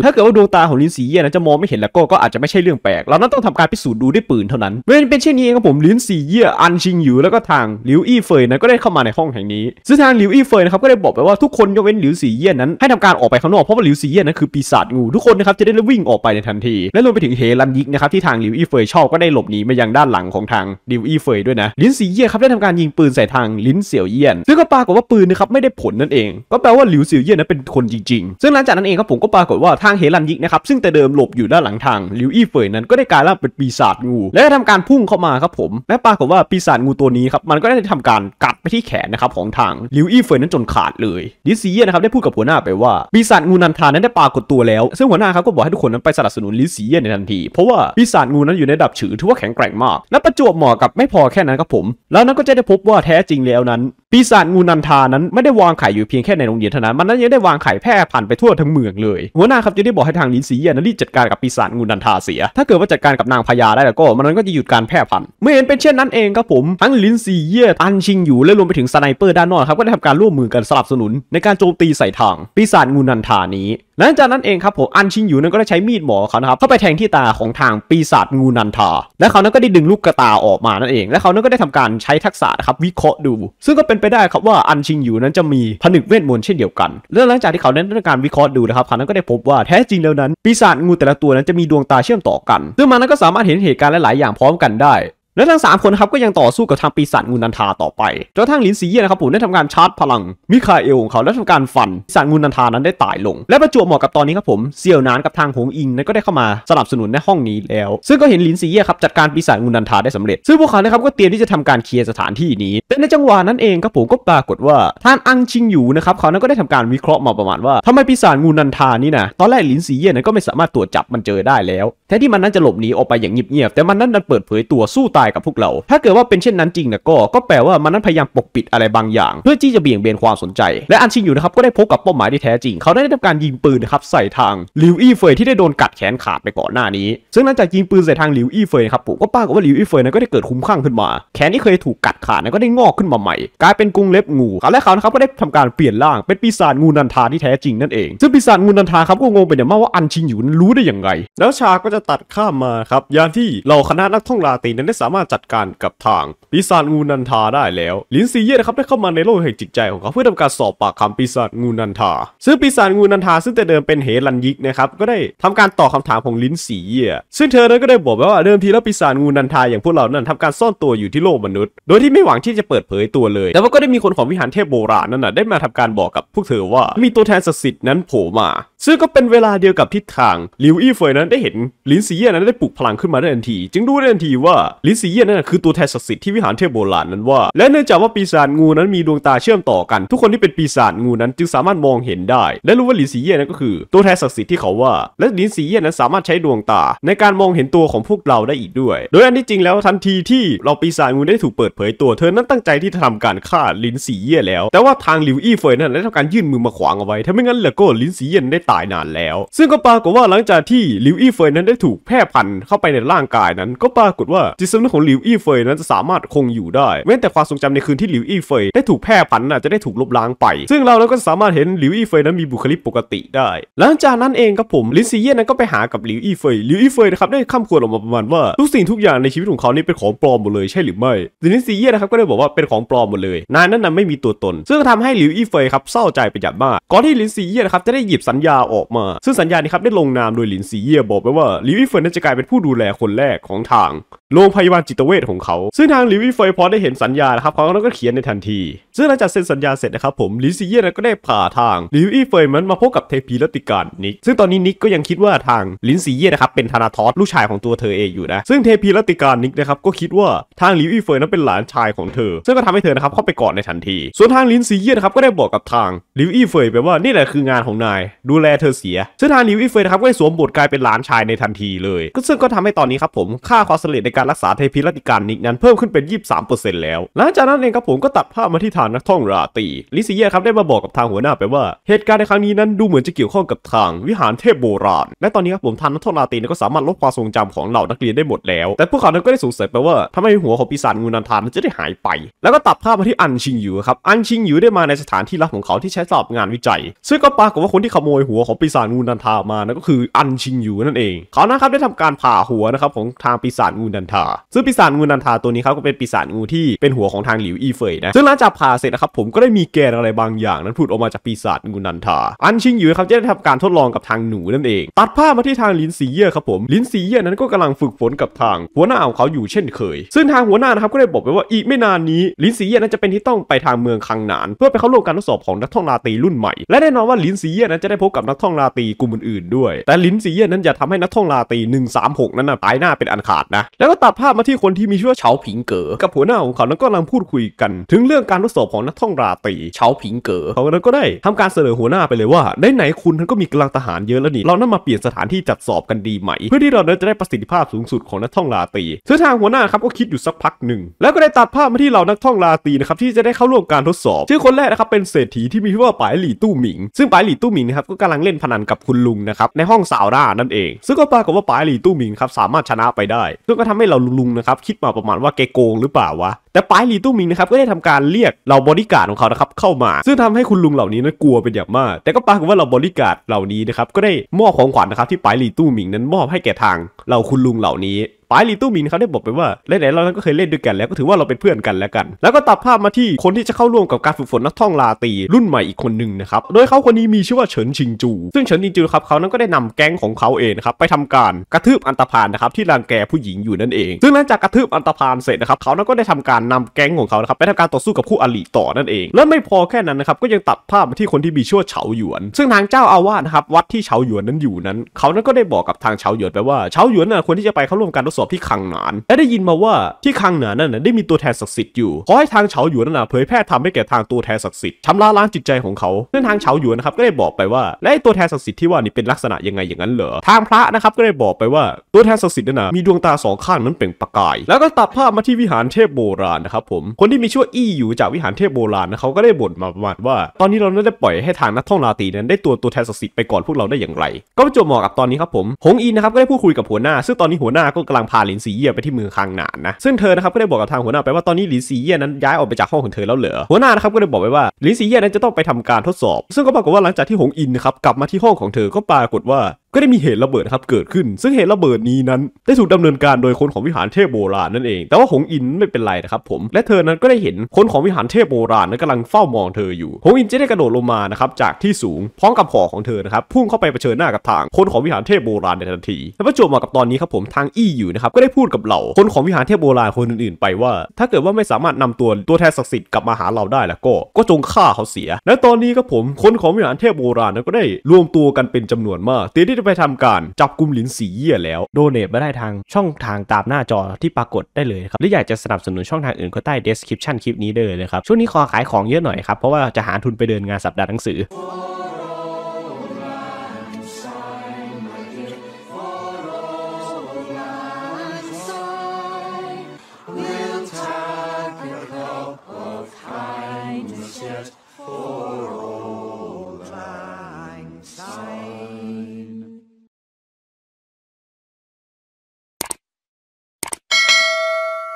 ถ้าเกิดว่าดวงตาของลินซีเยี่ยนั้นจะมองไม่เห็นแล้วก็ก็อาจจะไม่ใช่เรื่องแปลกเรานั้นต้องทำการพิสูจน์ดูด้วยปืนเท่านั้นเมื่อเป็นเช่นนี้เองครับผมลินสีเยี่ยอันชิงอยู่แล้วก็ทางหลิวอี้เฟยนั้นก็ได้เข้ามาในห้องแห่งนี้ ซึ่งทางหลิวอี้เฟยนะครับก็ได้บอกไปว่าทุกคนยกเว้นหลิวสีเยี่ยนั้น ให้ทำการออกไปข้างนอกเพราะว่าหลิวสีเยี่ยนั้นคือปีศาจงูทุกคนนะครับจะได้วิ่งออกไปในทันที และรวมไปถึงเฮลันยิกนะครับที่ทางหลิวอี้เฟยชอบก็ได้หลบหนีมายังด้านหลังของทางหลิวอี้เฟยด้วยนะลิ้นสีเยี่ยครับได้ทำการยิงปืนใส่ทางลิ้นเสี่ยวเยี่ยน ซึ่งก็ปรากฏว่าปืนนะครับไม่ได้ผลนั่นเอง ก็แปลว่าหลิวเสี่ยวเยี่ยนนั้นเป็นคนจริงๆ ซึ่งหลังจากนั้นเองครับผมก็ปรากฏว่าทางเฮลันยิกนะครับซึ่งแต่เดิมหลบอยู่ด้านหลังทางหลิวอี้เฟยนั้นก็ได้กลายร่างเป็นปีศาจงู และทำการพุ่งเข้ามาครับผมและปรากฏว่าปีศาจงูตัวนี้ครับมันก็ได้ทำการกัดไปที่แขนนะครับ ของทางลิวอี้เฟยนั้นจนขาดเลยดิซีเย่นะครับได้พูดกับหัวหน้าไปว่า ปีศาจงูนันทานั้นได้ปรากฏตัวแล้วซึ่งหัวหน้าครับก็บอกให้ทุกคนนั้นไปสนับสนุนลิซีเย่ในทันทีเพราะว่าปีศาจงูนั้นอยู่ในดับฉือถือว่าแข็งแกร่งมาก และประจวบเหมาะกับไม่พอแค่นั้นครับผม แล้วนั้นก็จะได้พบว่าแท้จริงแล้วนั้นปีศาจงูนันทานั้นไม่ได้วางไข่อยู่เพียงแค่ในโรงเรียนเท่านั้นมันนั้นยังได้วางไข่แพร่พันไปทั่วทั้งเมืองเลย หัวหน้าครับจึงได้บอกให้ทางลินซีเย่นั้นรีบจัดการกับปีศาจงูนันทาเสีย ถ้าเกิดว่าจัดการกับนางพญาได้แล้วก็มันนั้นก็จะหยุดการแพร่พันเมื่อเห็นเป็นเช่นนั้นเองครับผม ทั้งลินซีเย่ อันชิงอยู่ และรวมไปถึงสไนเปอร์ด้านนอกครับก็ได้ทำการร่วมมือกันสนับสนุนในการโจมตีใส่ทางปีศาจงูนันทานี้หลังจากนั้นเองครับผม อันชิงอยู่นั้นก็ได้ใช้มีดหมอเขานะครับเข้าไปแทงที่ตาของทางปีศาจงูนันทา และเขานั้นก็ได้ดึงลูกกระตาออกมานั่นเองและเขานั้นก็ได้ทำการใช้ทักษะครับวิเคราะห์ดู ซึ่งก็เป็นไปได้ครับว่าอันชิงอยู่นั้นจะมีผนึกเวทมนต์เช่นเดียวกัน เรื่องหลังจากที่เขาเน้นทำการวิเคราะห์ดูนะครับเขานั้นก็ได้พบว่าแท้จริงแล้วนั้นปีศาจงูแต่ละตัวนั้นจะมีดวงตาเชื่อมต่อกัน ซึ่งมันก็สามารถเห็นเหตุการณ์หลายๆ อย่างพร้อมกันได้ และทั้ง 3 คนครับก็ยังต่อสู้กับทางปีศาจงูนันทาต่อไปจนทั้งลินซีเย่นะครับผมได้ทำการชาร์จพลังมิคาเอลของเขาและทำการฟันปีศาจงูนันทานั้นได้ตายลง และประจวบเหมาะกับตอนนี้ครับผมเซียวนานกับทางหงอิงนั้นก็ได้เข้ามาสนับสนุนในห้องนี้แล้ว ซึ่งก็เห็นลินซีเย่ครับจัดการปีศาจงูนันทาได้สำเร็จซึ่งพวกเขานยครับก็เตรียมที่จะทำการเคลียร์สถานที่นี้แต่ในจังหวะนั้นเองครับผมก็ปรากฏว่าท่านอังชิงอยู่นะครับเขานั้นก็ได้ทำการวิเคราะห์มาประมาณว่าทำไมปีศาจงูนันทานี่นะตอนแรกลินสีเย่นั้นก็ไม่สามารถตรวจจับมันเจอได้แล้ว แทนที่มันนั้นจะหลบหนีออกไปอย่างเงียบๆแต่มันนั้นดันเปิดเผยตัวสู้ตายกับพวกเรา ถ้าเกิดว่าเป็นเช่นนั้นจริงนะก็ก็แปลว่ามันนั้นพยายามปกปิดอะไรบางอย่าง เพื่อที่จะเบี่ยงเบนความสนใจ และอันชิงอยู่นะครับก็ได้พบกับเป้าหมายที่แท้จริง เขาได้ทำการยิงปืนนะครับใส่ทางลิวอี้เฟยที่ได้โดนกัดแขนขาดไปก่อนหน้านี้ซึ่งหลังจากยิงปืนใส่ทางลิวอี้เฟยครับผมก็ปรากฏว่าลิวอี้เฟยนั้นก็ได้เกิดคุ้มข้างขึ้นมา แขนที่เคยถูกกัดขาดนั้นก็ได้งอกขึ้นมาใหม่กลายเป็นกรงเล็บงูและเขานะครับก็ได้ทำการเปลี่ยนร่าง เป็นปีศาจงูนันทาที่แท้จริงนั่นเอง ซึ่งปีศาจงูนันทาครับก็งงไปอย่างมากว่าอันชิงอยู่รู้ได้อย่างไรแล้วชาก็จะตัดข้ามมาครับ ยานที่เราคณะนักท่องราตรีนั้นได้สามารถจัดการกับทาง ปีศาจงูนันทาได้แล้ว ลินซีเย่นะครับได้เข้ามาในโลกแห่งจิตใจของเขาเพื่อทำการสอบปากคำปีศาจงูนันทา ซึ่งปีศาจงูนันทาซึ่งแต่เดิมเป็นเฮรันยิกนะครับก็ได้ทำการตอบคาถามของลินซีเย่ซึ่งเธอนั้นก็ได้บอกว่าเดิมทีแล้วปีศาจงูนันทาอย่างพวกเรานั้นทำการซ่อนตัวอยู่ที่โลกมนุษย์ โดยที่ไม่หวังที่จะเปปิดเผยตัวเลยแล้วก็ได้มีคนของวิหารเทพโบราณนั่นน่ะได้มาทำการบอกกับพวกเธอว่ามีตัวแทนศักดิ์สิทธิ์นั้นโผล่มาซึ่งก็เป็นเวลาเดียวกับทิศทางลิวอี้เฟยนั้นได้เห็นลินซีเย่นั้นได้ปลุกพลังขึ้นมาได้ทันที จึงรู้ได้ทันทีว่าลินซีเย่นั้นคือตัวแทนศักดิ์สิทธิ์ที่วิหารเทพโบราณนั้นว่าและเนื่องจากว่าปีศาจงูนั้น มีดวงตาเชื่อมต่อกัน ทุกคนที่เป็นปีศาจงูนั้นจึงสามารถมองเห็นได้ และรู้ว่าลินซีเย่นั้นก็คือตัวแทนศักดิ์สิทธิ์ที่เขาว่าและลินซีเย่นั้นสามารถใช้ดวงตาในการมองเห็นตัวของพวกเราได้อีกด้วย โดยอันที่จริงแล้วทันทีที่เราปีศาจงูได้ถูกเปิดเผยตัวเธอนั้นตั้งใจที่จะทำการฆ่าลินสีเย่แล้ว แต่ว่าทางหลิวอี้เฟยนั้นได้ทำการยื่นมือมาขวางเอาไว้ถ้าไม่งั้นแล้วก็ลินสีเย่ได้ตายนานแล้ว ซึ่งก็ปรากฏว่าหลังจากที่หลิวอี้เฟยนั้นได้ถูกแพร่พันธุ์เข้าไปในร่างกายนั้น ก็ปรากฏว่า จิตสำนึกของหลิวอี้เฟยนั้นจะสามารถคงอยู่ได้ เว้นแต่ความทรงจำในคืนที่หลิวอี้เฟยได้ถูกแพร่พันธุ์จะได้ถูกลบล้างไป ซึ่งเราก็สามารถเห็นหลิวอี้เฟยนั้นมีบุคลิกปกติได้ หลังจากนั้นเองครับผมลินสีเย่นั้นก็ไปหากับหลิวอี้เฟยหลิวอี้เฟยนะครับได้ข้ามขวดออกมาประมาณว่าทุกสิ่งทุกอย่างในชีวิตของเขานี่เป็นของปลอมหมดเลยใช่หรือไม่ ลินสีเย่นะครับก็ได้บอกว่าเป็นของปลอมหมดเลยนายนั้นน่ะไม่มีตัวตน ซึ่งทำให้หลิวอี้เฟยครับเศร้าใจไปอย่างมากก่อนที่ลินซีเย่ครับจะได้หยิบสัญญา ออกมาซึ่งสัญญานี้ครับได้ลงนามโดยลินซีเย่บอกไปว่าหลิวอี้เฟยนั้นจะกลายเป็นผู้ดูแลคนแรกของทางโรงพยาบาลจิตเวชของเขา ซึ่งทางหลิวอีเฟยพอได้เห็นสัญญานะครับเขาก็เขียนในทันที ซึ่งหลังจากเซ็นสัญญาเสร็จนะครับผมลิซิเย่ก็ได้ผ่าทางลิวอีเฟยมันมาพบกับเทพีรติการนิกซึ่งตอนนี้นิกก็ยังคิดว่าทางลินซีเย่นะครับเป็นธนาทอสลูกชายของตัวเธอเองอยู่นะซึ่งเทพีรติการนิกนะครับก็คิดว่าทางลิวิเฟยนั้นเป็นหลานชายของเอซึ่งก็ทำให้เธอนะครับเข้าไปกอดในทันที ส่วนทางลินซีเย่นะครับก็ได้บอกกับทางลิวอี้เฟยไปว่านี่แหละคืองานของนายดูแลเธอเสียซึ่งทางลิวอี้เฟยนะครับก็ได้สวมบทกลายเป็นหลานชายในทันทีเลยก็ซึ่งก็ทำให้ตอนนี้ครับผมค่าความสำเร็จในการรักษาเทพิรติการนิกนั้นเพิ่มขึ้นเป็น23%แล้วหลังจากนั้นเองครับผมก็ตัดภาพมาที่ทางนักท่องราตีลิซีเย่ครับได้มาบอกกับทางหัวหน้าไปว่า เหตุการณ์ในครั้งนี้นั้นดูเหมือนจะเกี่ยวข้องกับทางวิหารเทพโบราณ และตอนนี้ครับผมทางนักท่องราตีก็สามารถลบความทรงจำของเหล่านักเรียนได้หมดแล้ว แต่พวกเขานั้นก็ได้สงสัยไปว่าทำไมหัวของปีศาจงูนันทานจะได้หายไปแล้วก็ตัดภาพมาที่อันชิงหยูครับ อันชิงหยูได้มาในสถานที่ลับของเขาที่ใช้สอบงานวิจัย ซึ่งก็ปรากฏว่าคนที่ขโมยหัวของปีศาจงูนันทามานนก็คืออันชิงหยูนั่นเอง เขานะครับได้ทำการผ่าหัวนะครับของทางปีศาจงูนันทา ซึ่งปีศาจงูนันทาตัวนี้เขาก็เป็นปีศาจงูที่เป็นหัวของทางหลิวอีเฟยนะ ซึ่งหลังจากผ่าเสร็จนะครับผมก็ได้มีแกนอะไรบางอย่าง นั้นพูดออกมาจากปีศาจงูนันทา อันชิงหยูครับจะได้ทำการทดลองกับทางหนูนั่นเอง ตัดภาพมาที่ทางลินซีเย่ครับผมลินซีเย่นั้นก็กำลังฝึกฝนกับทางหัวหน้าของเขาอยู่เช่นเคย ซึ่งทางหัวหน้านะครับก็ได้บอกไปว่าอีกไม่นานนีี้ลินซีเย่นั้นจะเป็นที่ต้องไปทางเมืองคังหนาน เพื่อไปเข้าร่วมการทดสอบของนักท่องราตรีรุ่นใหม่และแน่นอนว่าลินซีเย่นั้นจะได้พบกับนักท่องราตรีกลุ่มอื่นๆด้วย แต่ลินซีเย่นั้นจะทำให้นักท่องราตรี136นั้นะตายหน้าเป็นอันขาดนะแล้วก็ตัดภาพมาที่คนที่มีชื่อว่าเฉาผิงเก๋อกับหัวหน้าของเขานั้นก็กำลังพูดคุยกัน ถึงเรื่องการทดสอบของนักท่องราตรีเฉาผิงเก๋อเขา้ก็ได้ทำการเสนอหัวหน้าไปเลยว่าได้ไหนคุณท่านก็มีกำลังทหารเยอะแล้วนี่เรานั้นมาเปลี่ยนสถานที่จัดสอบกันดีไหมเพื่อที่เรานั้นจะได้ประสิทธิภาพสูงสุดของนักท่องราตรีสื้อทางหัวหน้าครับก็คิดอยู่สักพักหนึ่งแล้วก็ได้ตัดภาพมาที่เรานักท่องราตีนะครับที่จะได้เข้าร่วมการทดสอบชื่อคนแรกนะครับเป็นเศรษฐีที่มีชื่อว่าป๋ายหลี่ตู้หมิงซึ่งป๋ายหลี่ตู้หมิงนะครับก็กำลังเล่นพนันกับคุณลุงนะครับในห้องสาวร้านั่นเอง ซึ่งก็ปรากฏว่าป๋ายหลี่ตู้หมิงครับสามารถชนะไปได้ซึ่งก็ทำให้เราลุงนะครับคิดมาประมาณว่าแกโกงหรือเปล่าวะแต่ปลายหลี่ตู้หมิงนะครับก็ได้ทำการเรียกเหล่าบอดี้การ์ดของเขานะครับเข้ามา ซึ่งทำให้คุณลุงเหล่านี้นั้นกลัวเป็นอย่างมาก แต่ก็ปรากฏว่าเหล่าบอดี้การ์ดเหล่านี้นะครับก็ได้มอบของขวัญนะครับที่ปลายหลี่ตู้หมิงนั้นมอบให้แก่ทางเหล่าคุณลุงเหล่านี้ฝ่ายลีตู้มินเขาได้บอกไปว่า ไหนๆ เราก็เคยเล่นด้วยกันแล้วก็ถือว่าเราเป็นเพื่อนกันแล้วกัน แล้วก็ตัดภาพมาที่คนที่จะเข้าร่วมกับการฝึกฝนนักท่องลาตี รุ่นใหม่อีกคนหนึ่งนะครับ โดยเขาคนนี้มีชื่อว่า เฉินชิงจู ซึ่งเฉินชิงจูครับเขานั้นก็ได้นำแก๊งของเขาเองครับไปทำการกระทืบอันตพานนะครับที่รังแกผู้หญิงอยู่นั่นเอง ซึ่งหลังจากกระทืบอันตพานเสร็จนะครับเขานั้นก็ได้ทำการนำแก๊งของเขาครับ ไปทำการต่อสู้กับคู่อริต่อนั่นเอง และไม่พอแค่นั้นนะครับก็ยังตัดภาพมาที่คนที่มีชื่อว่าเฉาหยวน ซึ่งทางเจ้าอาวาสนะครับวัดที่เฉาหยวนนั้นอยู่นั้นเขานั้นก็ได้บอกกับทางเฉาหยวนไปว่าเฉาหยวนน่ะควรที่จะไปเข้าร่วมการทดสอบที่คังหนาน และได้ยินมาว่าที่คังหนานนั้นได้มีตัวแทนศักดิ์สิทธิ์อยู่ ขอให้ทางเฉาหยวนนะเผยแพร่ทำให้แก่ทางตัวแทนศักดิ์สิทธิ์ชำระล้างจิตใจของเขาซื่งทางเฉาหยวนนะครับก็ได้บอกไปว่า และตัวแทนศักดิ์สิทธิ์ที่ว่านี่เป็นลักษณะยังไงอย่างนั้นเหรอทางพระนะครับก็ได้บอกไปว่าตัวแทนศักดิ์สิทธิ์นั้นมีดวงตาสองข้างนั้นเปล่งประกาย แล้วก็ตัดภาพมาที่วิหารเทพโบราณนะครับผม คนที่มีชื่ออี้อยู่จากวิหารเทพโบราณนะเขาก็ได้บ่นมาประมาณว่าตอนนี้เราได้ปล่อยให้ทางนักท่องราตรีนั้น ได้ตัวตัวแทนศักดิ์สิทธิ์ไปก่อนพวกเราได้อย่างไร ก็จบหมอกับตอนนี้ครับผมหงอีนะครับก็ได้พูดคุยกับหัวหน้าซึ่งตอนนี้หัวหน้าก็กำลังพาหลินซีเย่ไปที่เมืองคางหนานนะซึ่งเธอนะครับก็ได้บอกกับทางหัวหน้าไปว่าตอนนี้หลินซีเย่นั้นย้ายออกไปจากห้องของเธอแล้วเหรอหัวหน้านะครับก็ได้บอกไปว่าหลินซีเย่นั้นจะต้องไปทำการทดสอบซึ่งก็ปรากฏว่าหลังจากที่หงอินนะครับกลับมาที่ห้องของเธอก็ปรากฏว่าก็ได้มีเหตุระเบิดครับเกิดขึ้นซึ่งเหตุระเบิดนี้นั้น ได้ถูกดำเนินการโดยคนของวิหารเทพโบราณนั่นเองแต่ว่าหงอินไม่เป็นไรนะครับ ผมและเธอนั้นก็ได้เห็นคนของวิหารเทพโบราณนั้นกำลังเฝ้ามองเธออยู่ หงอินจะได้กระโดดลงมานะครับจากที่สูงพร้อมกับหอของเธอนะครับพุ่งเข้าไปเผชิญหน้ากับทางคนของวิหารเทพโบราณในทันทีและประจวบมากับตอนนี้ครับผมทางอี้อยู่นะครับก็ได้พูดกับเหล่าคนของวิหารเทพโบราณคนอื่นๆไปว่า ถ้าเกิดว่าไม่สามารถนำตัวตัวแทนศักดิ์สิทธิ์กลับมาหาเราได้แล้วก็ ก็จงฆ่าเขาเสียและตอนนี้ครับผมคนของวิหารเทพโบราณนั้นก็ได้รวมตัวกันเป็นจำนวนมากเตรียมที่จะไปทำการจับกลุ่มหลินสีเยี่ยแล้วโดเนทมาได้ทางช่องทางตามหน้าจอที่ปรากฏได้เลยครับ หรืออยากจะสนับสนุนช่องทางอื่นก็ใต้ description คลิปนี้เลยนะครับ ช่วงนี้ขอขายของเยอะหน่อยครับ เพราะว่าจะหาทุนไปเดินงานสัปดาห์หนังสือ